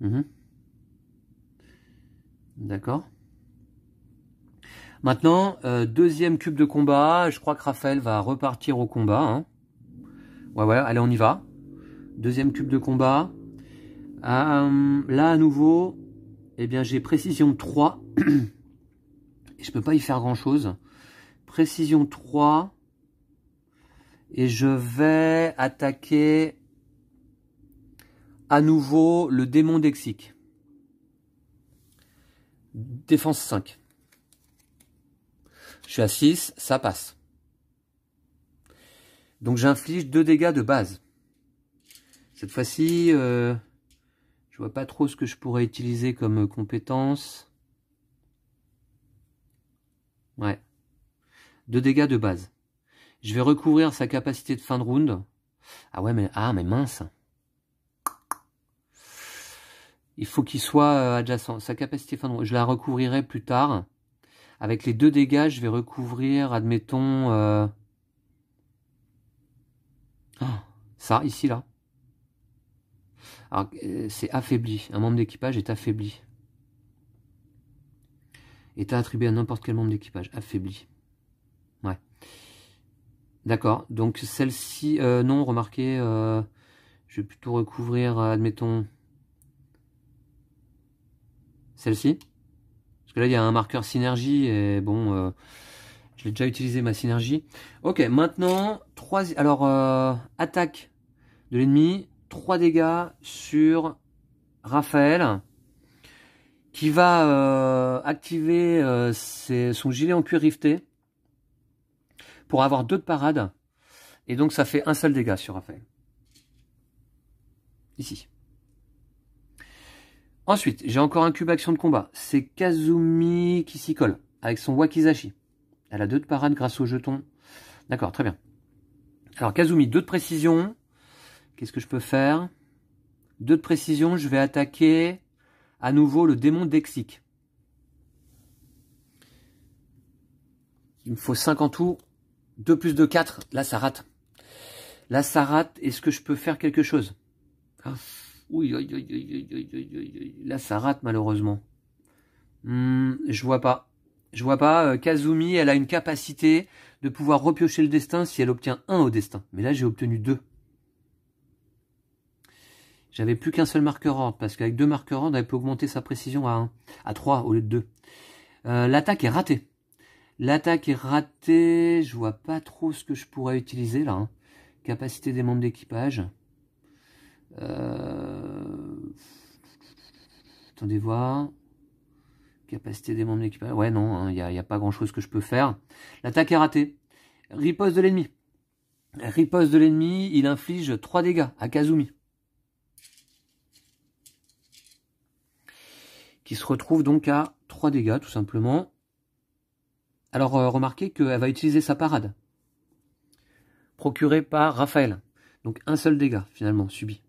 Mhm. D'accord Maintenant, euh, deuxième cube de combat. Je crois que Raphaël va repartir au combat. Hein. Ouais, ouais, allez, on y va. Deuxième cube de combat. Euh, là, à nouveau, eh bien, j'ai précision 3. Et je peux pas y faire grand-chose. Précision 3. Et je vais attaquer à nouveau le démon d'Exic. Défense 5. Je suis à 6, ça passe. Donc j'inflige 2 dégâts de base. Cette fois-ci, euh, je vois pas trop ce que je pourrais utiliser comme compétence. Ouais. 2 dégâts de base. Je vais recouvrir sa capacité de fin de round. Ah ouais, mais, ah, mais mince. Il faut qu'il soit euh, adjacent. Sa capacité de fin de round, je la recouvrirai plus tard. Avec les deux dégâts, je vais recouvrir, admettons... Euh... Ah, ça, ici, là. Alors, euh, c'est affaibli. Un membre d'équipage est affaibli. Est attribué à n'importe quel membre d'équipage. Affaibli. D'accord, donc celle-ci, euh, non, remarquez, euh, je vais plutôt recouvrir, euh, admettons, celle-ci. Parce que là, il y a un marqueur synergie, et bon, euh, j'ai déjà utilisé, ma synergie. Ok, maintenant, 3... alors, attaque de l'ennemi, 3 dégâts sur Raphaël, qui va activer son gilet en cuir rifté pour avoir deux de parade. Et donc ça fait un seul dégât sur Raphaël. Ici. Ensuite, j'ai encore un cube action de combat. C'est Kazumi qui s'y colle avec son Wakizashi. Elle a deux de parade grâce au jeton. D'accord, très bien. Alors Kazumi, deux de précision. Qu'est-ce que je peux faire Deux de précision, je vais attaquer à nouveau le démon Dexic. Il me faut 5 en tout. 2 plus 2, 4. Là, ça rate. Là, ça rate. Est-ce que je peux faire quelque chose oui, Là, ça rate, malheureusement. Hmm, je vois pas. Je vois pas. Euh, Kazumi, elle a une capacité de pouvoir repiocher le destin si elle obtient 1 au destin. Mais là, j'ai obtenu 2. J'avais plus qu'un seul marqueur ordre, parce qu'avec deux marqueurs ordre, elle peut augmenter sa précision à à 3 au lieu de 2. Euh, l'attaque est ratée. L'attaque est ratée. Je vois pas trop ce que je pourrais utiliser là. Hein. Capacité des membres d'équipage. Euh, attendez voir. Capacité des membres d'équipage. Ouais, non, il hein, n'y a, pas grand-chose que je peux faire. L'attaque est ratée. Riposte de l'ennemi. Riposte de l'ennemi, il inflige 3 dégâts à Kazumi. Qui se retrouve donc à 3 dégâts, tout simplement. Alors euh, remarquez qu'elle va utiliser sa parade, procurée par Raphaël. Donc un seul dégât finalement subi.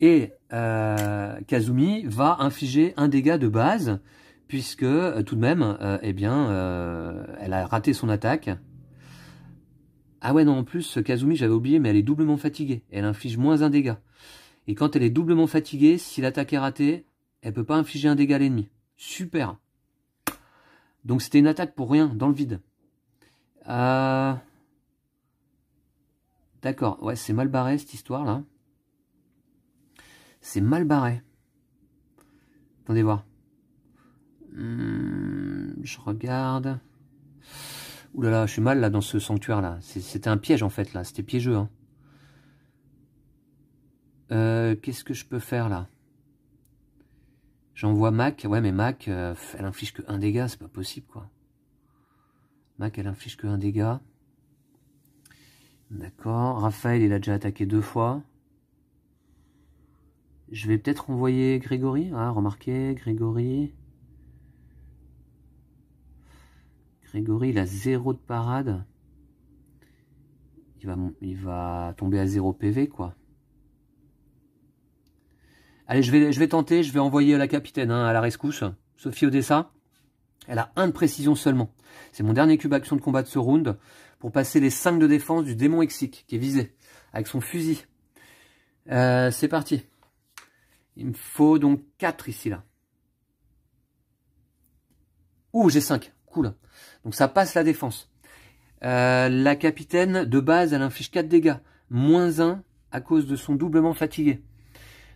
Et euh, Kazumi va infliger un dégât de base, puisque euh, tout de même, euh, eh bien, elle a raté son attaque. Ah ouais, non, en plus, Kazumi, j'avais oublié, mais elle est doublement fatiguée. Elle inflige moins un dégât. Et quand elle est doublement fatiguée, si l'attaque est ratée, elle peut pas infliger un dégât à l'ennemi. Super donc c'était une attaque pour rien, dans le vide. Euh, d'accord, ouais, c'est mal barré cette histoire là. C'est mal barré. Attendez voir. Hmm, je regarde. Ouh là là, je suis mal là dans ce sanctuaire là. C'était un piège en fait là, c'était piégeux. Hein. Euh, qu'est-ce que je peux faire là J'envoie Mac, ouais mais Mac, euh, elle inflige que un dégât, c'est pas possible quoi. Mac, elle inflige que un dégât. D'accord, Raphaël, il a déjà attaqué deux fois. Je vais peut-être envoyer Grégory, ah, remarquez, Grégory. Grégory, il a zéro de parade. Il va, il va tomber à 0 PV quoi. Allez, je vais, je vais tenter, je vais envoyer la capitaine hein, à la rescousse, Sophie Odessa. Elle a un de précision seulement. C'est mon dernier cube action de combat de ce round pour passer les 5 de défense du démon Exique qui est visé avec son fusil. Euh, c'est parti. Il me faut donc 4 ici là. Ouh, j'ai 5. Cool. Donc ça passe la défense. Euh, la capitaine, de base, elle inflige 4 dégâts. Moins 1 à cause de son doublement fatigué.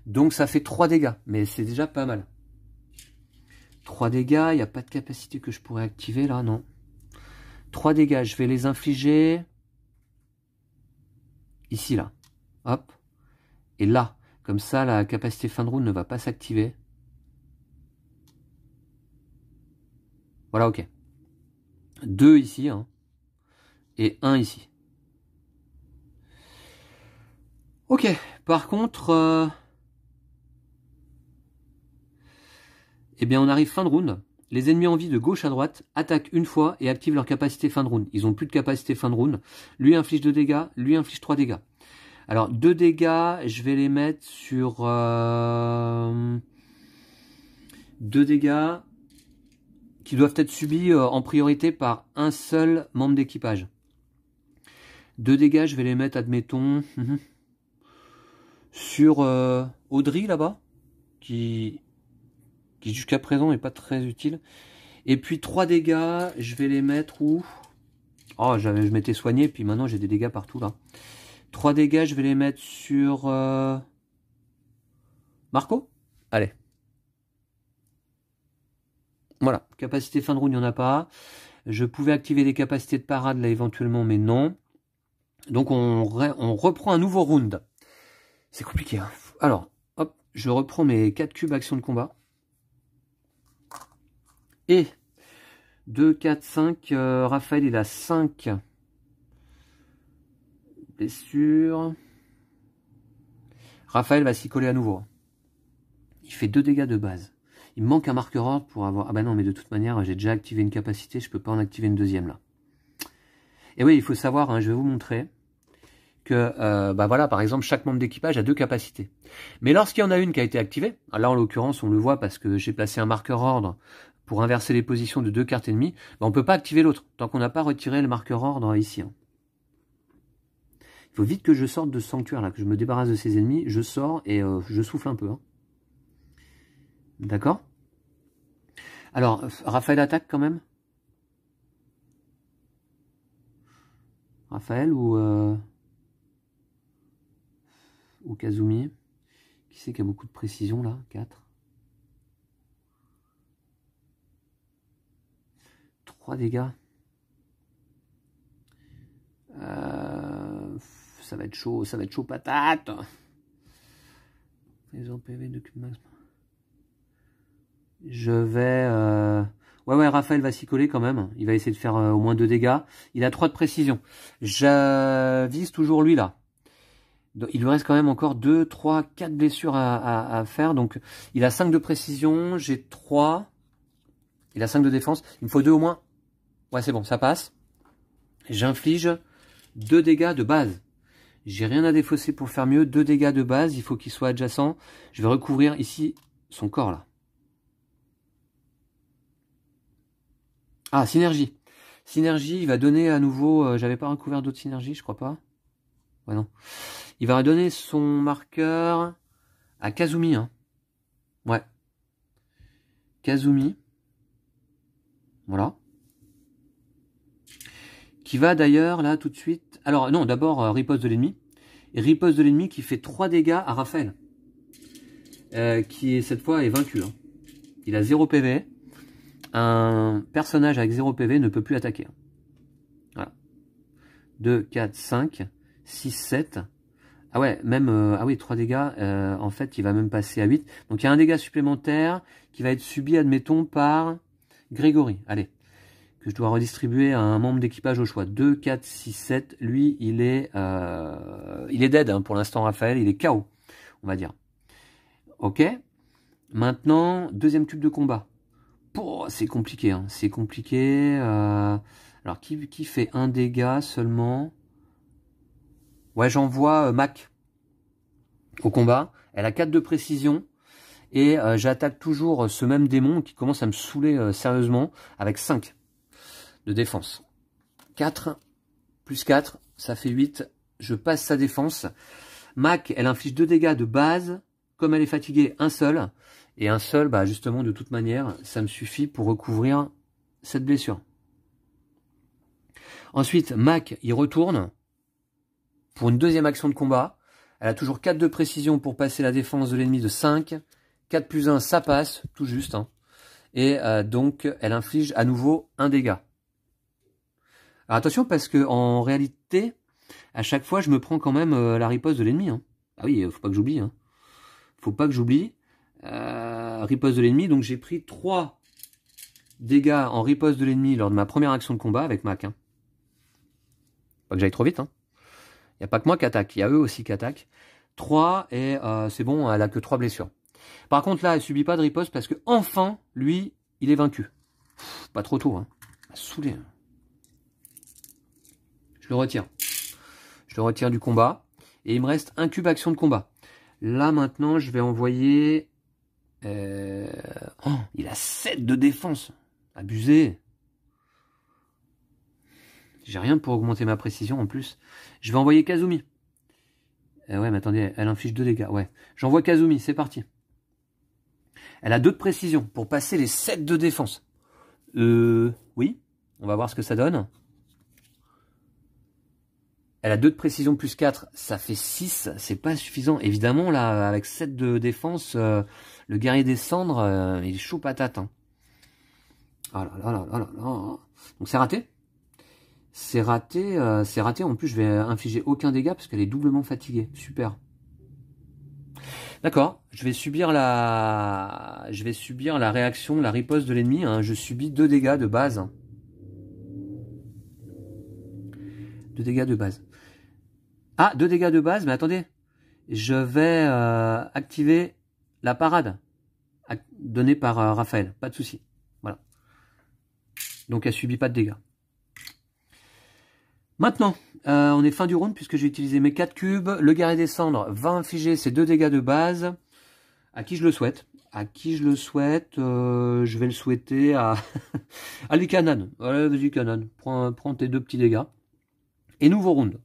Donc ça fait 3 dégâts, mais c'est déjà pas mal. 3 dégâts, il n'y a pas de capacité que je pourrais activer là, non. 3 dégâts, je vais les infliger ici là. Hop. Et là, comme ça la capacité fin de route ne va pas s'activer. Voilà, ok. 2 ici, hein, et 1 ici. Ok, par contre, euh, eh bien on arrive fin de round. Les ennemis en vie de gauche à droite attaquent une fois et activent leur capacité fin de round. Ils n'ont plus de capacité fin de round. Lui inflige 2 dégâts, lui inflige 3 dégâts. Alors 2 dégâts, je vais les mettre sur... 2 euh, dégâts qui doivent être subis euh, en priorité par un seul membre d'équipage. 2 dégâts, je vais les mettre, admettons, sur euh, Audrey là-bas, qui qui jusqu'à présent n'est pas très utile. Et puis 3 dégâts, je vais les mettre où Oh, je m'étais soigné, puis maintenant j'ai des dégâts partout là. 3 dégâts, je vais les mettre sur... Euh, Marco Allez. Voilà, capacité fin de round, il n'y en a pas. Je pouvais activer des capacités de parade là éventuellement, mais non. Donc on, reprend un nouveau round. C'est compliqué. Hein. Alors, hop, je reprends mes 4 cubes action de combat. Et 2, 4, 5. Raphaël, il a 5 blessures. Raphaël va s'y coller à nouveau. Il fait 2 dégâts de base. Il manque un marqueur ordre pour avoir... Ah bah non, mais de toute manière, j'ai déjà activé une capacité, je ne peux pas en activer une deuxième là. Et oui, il faut savoir, hein, je vais vous montrer que, euh, bah voilà, par exemple, chaque membre d'équipage a deux capacités. Mais lorsqu'il y en a une qui a été activée, ah là en l'occurrence, on le voit parce que j'ai placé un marqueur ordre pour inverser les positions de deux cartes ennemies, bah, on ne peut pas activer l'autre, tant qu'on n'a pas retiré le marqueur ordre ici. Hein. Il faut vite que je sorte de ce sanctuaire là, que je me débarrasse de ces ennemis, je sors et euh, je souffle un peu. Hein. D'accord Alors, Raphaël attaque quand même Raphaël ou... Euh, ou Kazumi Qui c'est qui a beaucoup de précision là 4 dégâts. Euh, ça va être chaud, ça va être chaud patate. PV de Je vais... Euh, ouais, ouais, Raphaël va s'y coller quand même. Il va essayer de faire euh, au moins deux dégâts. Il a trois de précision. Je vise toujours lui, là. il lui reste quand même encore deux trois quatre blessures à, faire. Donc, il a cinq de précision. J'ai trois Il a cinq de défense. Il me faut deux au moins. Ouais, c'est bon, ça passe. J'inflige deux dégâts de base. J'ai rien à défausser pour faire mieux. Deux dégâts de base, il faut qu'il soit adjacent. Je vais recouvrir ici son corps, là. Ah, synergie. Synergie, il va donner à nouveau... Euh, j'avais pas recouvert d'autres synergies, je crois pas. Ouais, non. Il va redonner son marqueur à Kazumi. Hein. Ouais. Kazumi. Voilà qui va d'ailleurs là tout de suite. Alors non, d'abord euh, riposte de l'ennemi. Riposte de l'ennemi qui fait 3 dégâts à Raphaël. Euh, qui cette fois est vaincu. Hein. Il a 0 PV. Un personnage avec 0 PV ne peut plus attaquer. Hein. Voilà. 2, 4, 5, 6, 7. Ah ouais, même euh, ah oui, 3 dégâts, euh, en fait, il va même passer à 8. Donc il y a un dégât supplémentaire qui va être subi, admettons, par Grégory. Allez je dois redistribuer à un membre d'équipage au choix. 2, 4, 6, 7. Lui, il est, euh, il est dead hein, pour l'instant, Raphaël. Il est KO, on va dire. Ok Maintenant, deuxième tube de combat. C'est compliqué, hein. c'est compliqué. Euh, alors, qui, fait un dégât seulement Ouais, j'envoie euh, Mac au combat. Elle a 4 de précision. Et j'attaque toujours ce même démon qui commence à me saouler sérieusement avec 5 de défense. 4 plus 4, ça fait 8. Je passe sa défense. Mac, elle inflige 2 dégâts de base. Comme elle est fatiguée, un seul. Et un seul, bah justement, de toute manière, ça me suffit pour recouvrir cette blessure. Ensuite, Mac, il retourne pour une deuxième action de combat. Elle a toujours 4 de précision pour passer la défense de l'ennemi de 5. 4 plus 1, ça passe, tout juste. Hein. Et euh, donc, elle inflige à nouveau un dégât attention parce que en réalité, à chaque fois, je me prends quand même euh, la riposte de l'ennemi. Hein. Ah oui, euh, faut pas que j'oublie. Hein. Faut pas que j'oublie. Euh, riposte de l'ennemi, donc j'ai pris 3 dégâts en riposte de l'ennemi lors de ma première action de combat avec Mac. Hein. Pas que j'aille trop vite. Il hein. n'y a pas que moi qui attaque, il y a eux aussi qui attaquent. 3 et euh, c'est bon, elle a que 3 blessures. Par contre là, elle subit pas de riposte parce que enfin, lui, il est vaincu. pas trop tôt, hein. Saoulé. Hein. Je le retire. Je le retire du combat. Et il me reste un cube action de combat. Là, maintenant, je vais envoyer... Euh, oh, il a 7 de défense. Abusé. J'ai rien pour augmenter ma précision en plus. Je vais envoyer Kazumi. Euh, ouais, mais attendez, elle inflige 2 dégâts. Ouais. J'envoie Kazumi, c'est parti. Elle a deux de précision pour passer les 7 de défense. Euh... Oui, on va voir ce que ça donne. Elle a 2 de précision plus 4, ça fait 6, c'est pas suffisant. Évidemment, là, avec 7 de défense, euh, le guerrier des cendres, euh, il est chaud patate. Hein. Oh Donc c'est raté. C'est raté, euh, c'est raté. En plus, je vais infliger aucun dégât parce qu'elle est doublement fatiguée. Super. D'accord, je vais subir la je vais subir la réaction, la riposte de l'ennemi. Hein. Je subis deux dégâts de base. 2 dégâts de base. Ah, deux dégâts de base, mais attendez. Je vais euh, activer la parade donnée par euh, Raphaël. Pas de souci. Voilà. Donc elle subit pas de dégâts. Maintenant, euh, on est fin du round puisque j'ai utilisé mes quatre cubes. Le guerrier des cendres va infliger ses deux dégâts de base. À qui je le souhaite À qui je le souhaite Je vais le souhaiter à, à Canan. vas-y, Canan. Prends, prends tes deux petits dégâts. Et nouveau round.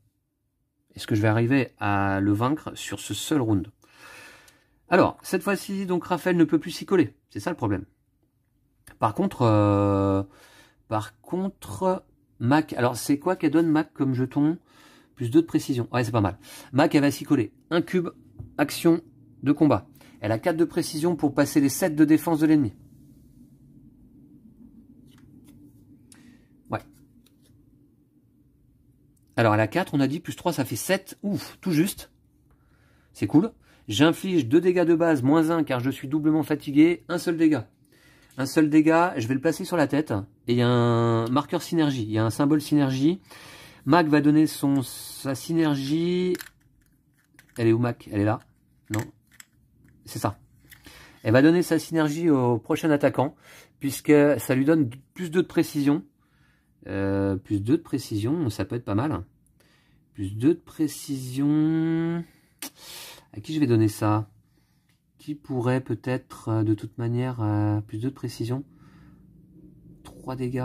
Est-ce que je vais arriver à le vaincre sur ce seul round Alors, cette fois-ci, donc Raphaël ne peut plus s'y coller. C'est ça le problème. Par contre, euh, par contre, Mac. Alors, c'est quoi qu'elle donne Mac comme jeton Plus 2 de précision. Ouais, c'est pas mal. Mac, elle va s'y coller. Un cube, action de combat. Elle a 4 de précision pour passer les 7 de défense de l'ennemi. Alors à la 4, on a dit plus 3, ça fait 7. Ouf, tout juste. C'est cool. J'inflige 2 dégâts de base, moins 1, car je suis doublement fatigué. Un seul dégât. Un seul dégât, je vais le placer sur la tête. Et il y a un marqueur synergie, il y a un symbole synergie. Mac va donner son sa synergie. Elle est où Mac Elle est là Non C'est ça. Elle va donner sa synergie au prochain attaquant, puisque ça lui donne plus de précision. Euh, plus 2 de précision, ça peut être pas mal. Plus 2 de précision... À qui je vais donner ça Qui pourrait peut-être, euh, de toute manière, euh, plus 2 de précision 3 dégâts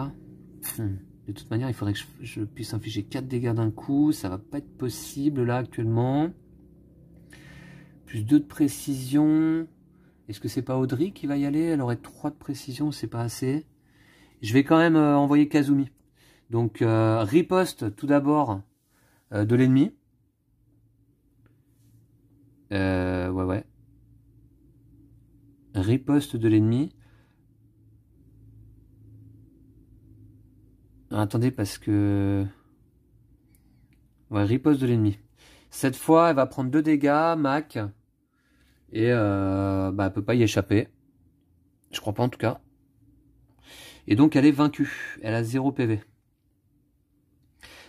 hmm. De toute manière, il faudrait que je, puisse infliger 4 dégâts d'un coup. Ça va pas être possible là actuellement. Plus 2 de précision. Est-ce que c'est pas Audrey qui va y aller Elle aurait 3 de précision, c'est pas assez. Je vais quand même envoyer Kazumi. Donc euh, riposte tout d'abord euh, de l'ennemi. Euh, ouais ouais. Riposte de l'ennemi. Ah, attendez parce que... Ouais, riposte de l'ennemi. Cette fois, elle va prendre deux dégâts, Mac. Et euh, bah, elle peut pas y échapper. Je crois pas en tout cas. Et donc elle est vaincue. Elle a 0 PV.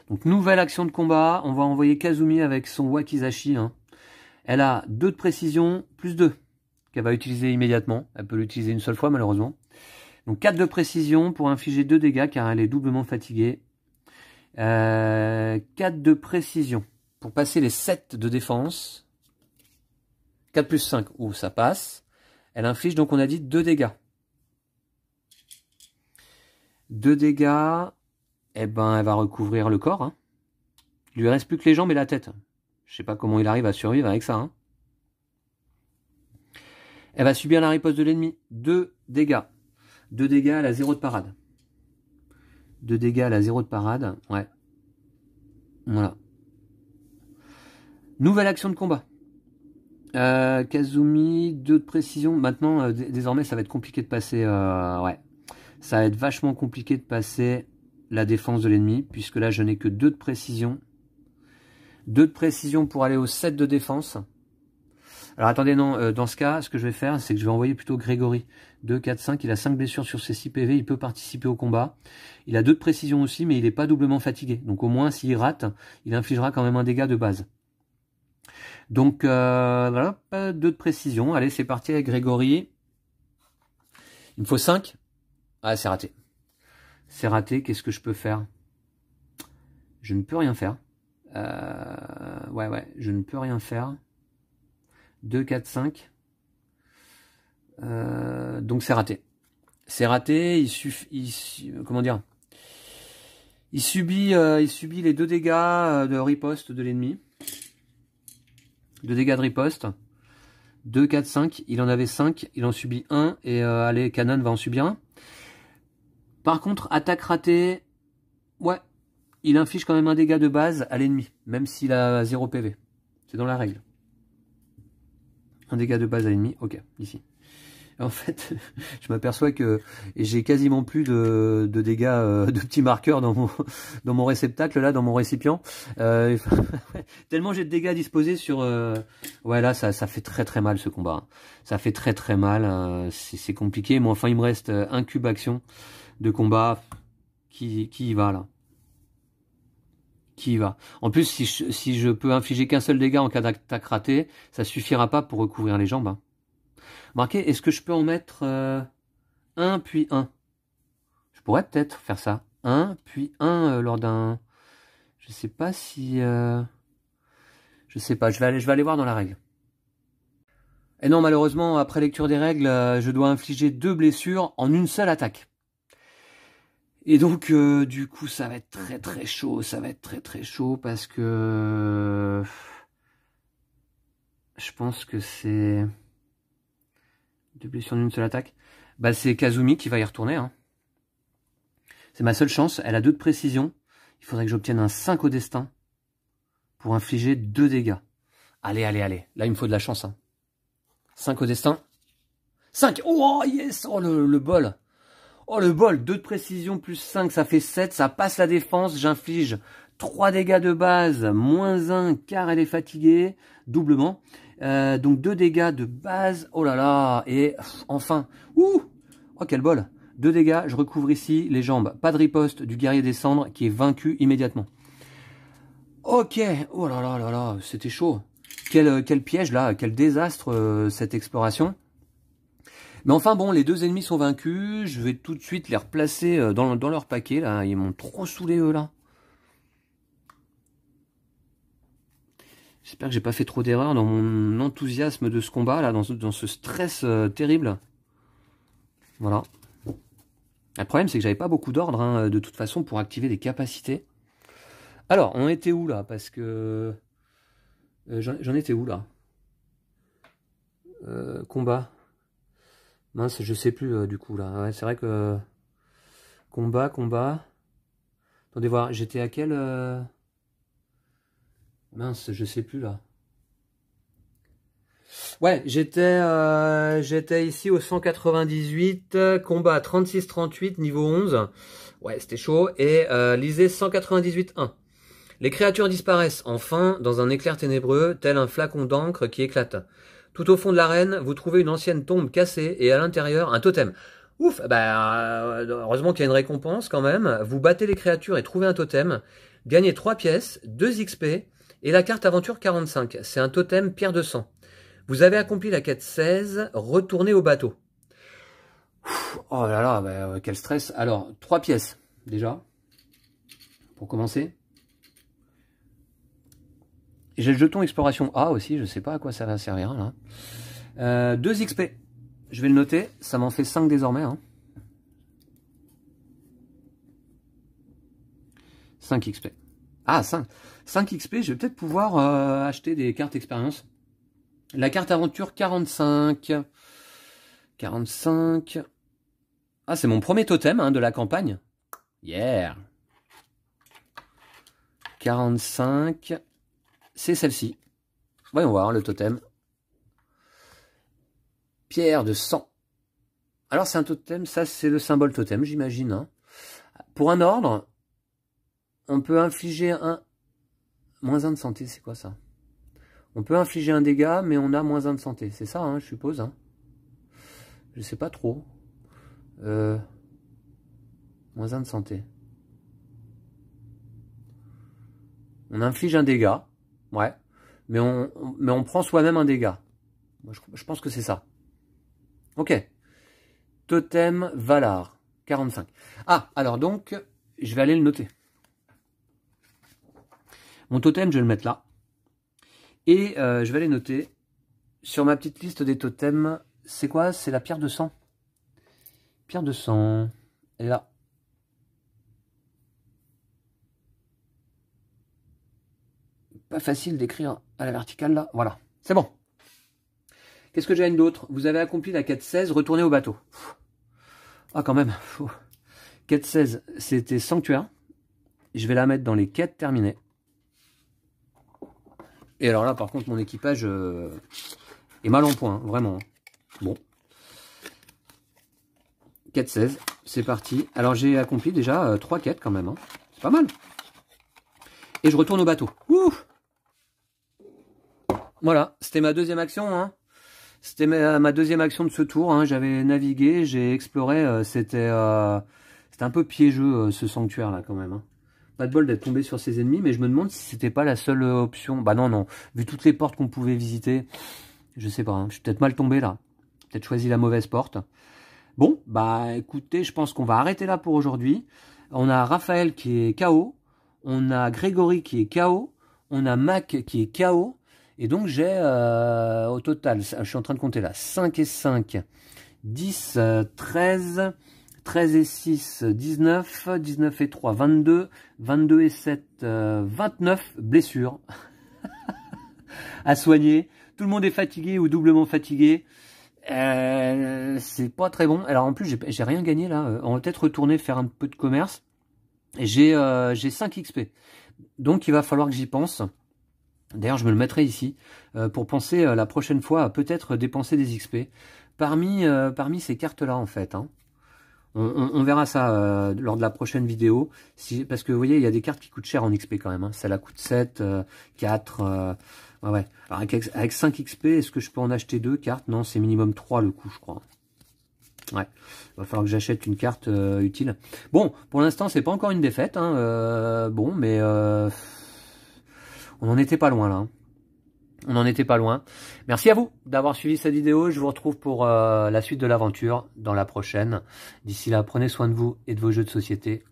Donc nouvelle action de combat, on va envoyer Kazumi avec son Wakizashi. Hein. Elle a 2 de précision, plus 2, qu'elle va utiliser immédiatement. Elle peut l'utiliser une seule fois malheureusement. Donc 4 de précision pour infliger 2 dégâts car elle est doublement fatiguée. Euh, 4 de précision pour passer les 7 de défense. 4 plus 5, où ça passe. Elle inflige donc on a dit 2 dégâts. 2 dégâts. Eh ben, elle va recouvrir le corps. Hein. Il lui reste plus que les jambes et la tête. Je sais pas comment il arrive à survivre avec ça. Hein. Elle va subir la riposte de l'ennemi. Deux dégâts. Deux dégâts à la zéro de parade. Deux dégâts à la zéro de parade. Ouais. Voilà. Nouvelle action de combat. Euh, Kazumi, deux de précision. Maintenant, euh, désormais, ça va être compliqué de passer. Euh, ouais. Ça va être vachement compliqué de passer la défense de l'ennemi, puisque là je n'ai que deux de précision. deux de précision pour aller au 7 de défense. Alors attendez, non, euh, dans ce cas, ce que je vais faire, c'est que je vais envoyer plutôt Grégory. 2, 4, 5, il a 5 blessures sur ses 6 PV, il peut participer au combat. Il a deux de précision aussi, mais il n'est pas doublement fatigué. Donc au moins, s'il rate, il infligera quand même un dégât de base. Donc euh, voilà, pas 2 de précision. Allez, c'est parti avec Grégory. Il me faut 5. Ah, c'est raté. C'est raté, qu'est-ce que je peux faire Je ne peux rien faire. Euh, ouais, ouais, je ne peux rien faire. 2, 4, 5. donc c'est raté. C'est raté, il suffit... Comment dire il subit, euh, il subit les deux dégâts euh, de riposte de l'ennemi. Deux dégâts de riposte. 2, 4, 5. Il en avait 5, il en subit 1. Et euh, allez, Canon va en subir un. Par contre, attaque ratée, ouais, il inflige quand même un dégât de base à l'ennemi, même s'il a 0 PV. C'est dans la règle. Un dégât de base à l'ennemi, ok, ici. En fait, je m'aperçois que j'ai quasiment plus de, dégâts, euh, de petits marqueurs dans mon, réceptacle, là, dans mon récipient. Euh, tellement j'ai de dégâts disposés sur... Euh, ouais, là, ça, ça, fait très très mal ce combat. Hein. Ça fait très très mal, c'est compliqué. Moi, enfin, il me reste un cube action de combat, qui, qui y va là Qui y va En plus, si je, si je peux infliger qu'un seul dégât en cas d'attaque ratée, ça suffira pas pour recouvrir les jambes. Hein. Marqué, Marquez, est-ce que je peux en mettre euh, un puis un Je pourrais peut-être faire ça. Un puis un euh, lors d'un... Je sais pas si... Euh... Je sais pas, je vais, aller, je vais aller voir dans la règle. Et non, malheureusement, après lecture des règles, euh, je dois infliger deux blessures en une seule attaque. Et donc, euh, du coup, ça va être très très chaud, ça va être très très chaud parce que euh, je pense que c'est deux blessures d'une seule attaque. Bah, c'est Kazumi qui va y retourner. Hein. C'est ma seule chance. Elle a deux de précision. Il faudrait que j'obtienne un 5 au destin pour infliger deux dégâts. Allez, allez, allez. Là, il me faut de la chance. Hein. 5 au destin. 5 Oh, yes Oh, le bol Oh le bol, 2 de précision plus 5, ça fait 7, ça passe la défense, j'inflige 3 dégâts de base, moins 1 car elle est fatiguée, doublement. Euh, donc 2 dégâts de base, oh là là, et enfin, ouh, oh quel bol, 2 dégâts, je recouvre ici les jambes, pas de riposte du guerrier des cendres qui est vaincu immédiatement. Ok, oh là là là là, c'était chaud. Quel, euh, quel piège là, quel désastre euh, cette exploration. Mais enfin bon, les deux ennemis sont vaincus. Je vais tout de suite les replacer euh, dans, leur paquet. là. Ils m'ont trop saoulé eux là. J'espère que j'ai pas fait trop d'erreurs dans mon enthousiasme de ce combat là, dans ce, stress euh, terrible. Voilà. Le problème c'est que j'avais pas beaucoup d'ordre hein, de toute façon pour activer des capacités. Alors, on était où là Parce que euh, j'en étais où là Combat. Mince, je sais plus euh, du coup là. c'est vrai que. Combat, combat. Attendez voir, j'étais à quel. Euh, mince, je sais plus là. Ouais, j'étais euh, j'étais ici au 198, combat 36-38, niveau 11. Ouais, c'était chaud. Et lisez 198-1. Les créatures disparaissent enfin dans un éclair ténébreux, tel un flacon d'encre qui éclate. Tout au fond de l'arène, vous trouvez une ancienne tombe cassée et à l'intérieur un totem. Ouf, bah, heureusement qu'il y a une récompense quand même. Vous battez les créatures et trouvez un totem. Gagnez 3 pièces, 2 XP et la carte aventure 45. C'est un totem pierre de sang. Vous avez accompli la quête 16, retournez au bateau. oh là là, bah, euh, quel stress. Alors, 3 pièces déjà, pour commencer. J'ai le jeton exploration A aussi, je sais pas à quoi ça va servir là. 2 euh, XP, je vais le noter, ça m'en fait 5 désormais. 5 hein. XP. Ah, 5. 5 XP, je vais peut-être pouvoir euh, acheter des cartes expérience. La carte aventure 45. 45. Ah, c'est mon premier totem hein, de la campagne. Yeah. 45 c'est celle-ci. Voyons voir le totem. Pierre de sang. Alors c'est un totem, ça c'est le symbole totem, j'imagine. Hein. Pour un ordre, on peut infliger un... Moins un de santé, c'est quoi ça On peut infliger un dégât, mais on a moins un de santé. C'est ça, hein, je suppose. Je hein. Je sais pas trop. Euh, moins un de santé. On inflige un dégât. Ouais. Mais on, mais on prend soi-même un dégât. je, pense que c'est ça. Ok. Totem Valar, 45. Ah, alors donc, je vais aller le noter. Mon totem, je vais le mettre là. Et euh, je vais aller noter sur ma petite liste des totems. C'est quoi C'est la pierre de sang. Pierre de sang. là. Pas facile d'écrire à la verticale là. Voilà, c'est bon. Qu'est-ce que j'ai d'autre Vous avez accompli la 4-16, retournez au bateau. Ah quand même, 4-16, c'était sanctuaire. Je vais la mettre dans les quêtes terminées. Et alors là, par contre, mon équipage euh, est mal en point, hein, vraiment. Hein. Bon. 4-16, c'est parti. Alors j'ai accompli déjà euh, trois 3 quêtes quand même. Hein. C'est pas mal. Et je retourne au bateau. Ouh voilà, c'était ma deuxième action. Hein. C'était ma, deuxième action de ce tour. Hein. J'avais navigué, j'ai exploré. Euh, c'était euh, c'était un peu piégeux euh, ce sanctuaire là quand même. Hein. Pas de bol d'être tombé sur ses ennemis, mais je me demande si c'était pas la seule option. Bah non, non. Vu toutes les portes qu'on pouvait visiter, je sais pas. Hein. Je suis peut-être mal tombé là. Peut-être choisi la mauvaise porte. Bon, bah écoutez, je pense qu'on va arrêter là pour aujourd'hui. On a Raphaël qui est KO. On a Grégory qui est KO. On a Mac qui est KO. Et donc j'ai euh, au total, je suis en train de compter là, 5 et 5, 10, 13, 13 et 6, 19, 19 et 3, 22, 22 et 7, 29 euh, blessures à soigner. Tout le monde est fatigué ou doublement fatigué. Euh, c'est pas très bon. Alors en plus, j'ai rien gagné là. Euh, on va peut-être retourner faire un peu de commerce. J'ai 5 euh, XP. Donc il va falloir que j'y pense. D'ailleurs, je me le mettrai ici euh, pour penser euh, la prochaine fois à peut-être dépenser des XP parmi, euh, parmi ces cartes-là, en fait. Hein. On, on, verra ça lors de la prochaine vidéo. Si, parce que vous voyez, il y a des cartes qui coûtent cher en XP quand même. Hein. Ça la coûte 7, 4. ouais, ouais. Alors avec, avec, 5 XP, est-ce que je peux en acheter 2 cartes Non, c'est minimum 3 le coup, je crois. Ouais, Il va falloir que j'achète une carte utile. Bon, pour l'instant, c'est pas encore une défaite. Hein, bon, mais on n'en était pas loin là. Hein. On n'en était pas loin. Merci à vous d'avoir suivi cette vidéo. Je vous retrouve pour euh, la suite de l'aventure dans la prochaine. D'ici là, prenez soin de vous et de vos jeux de société.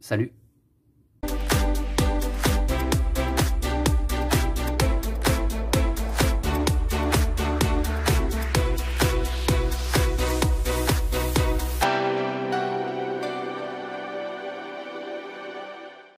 Salut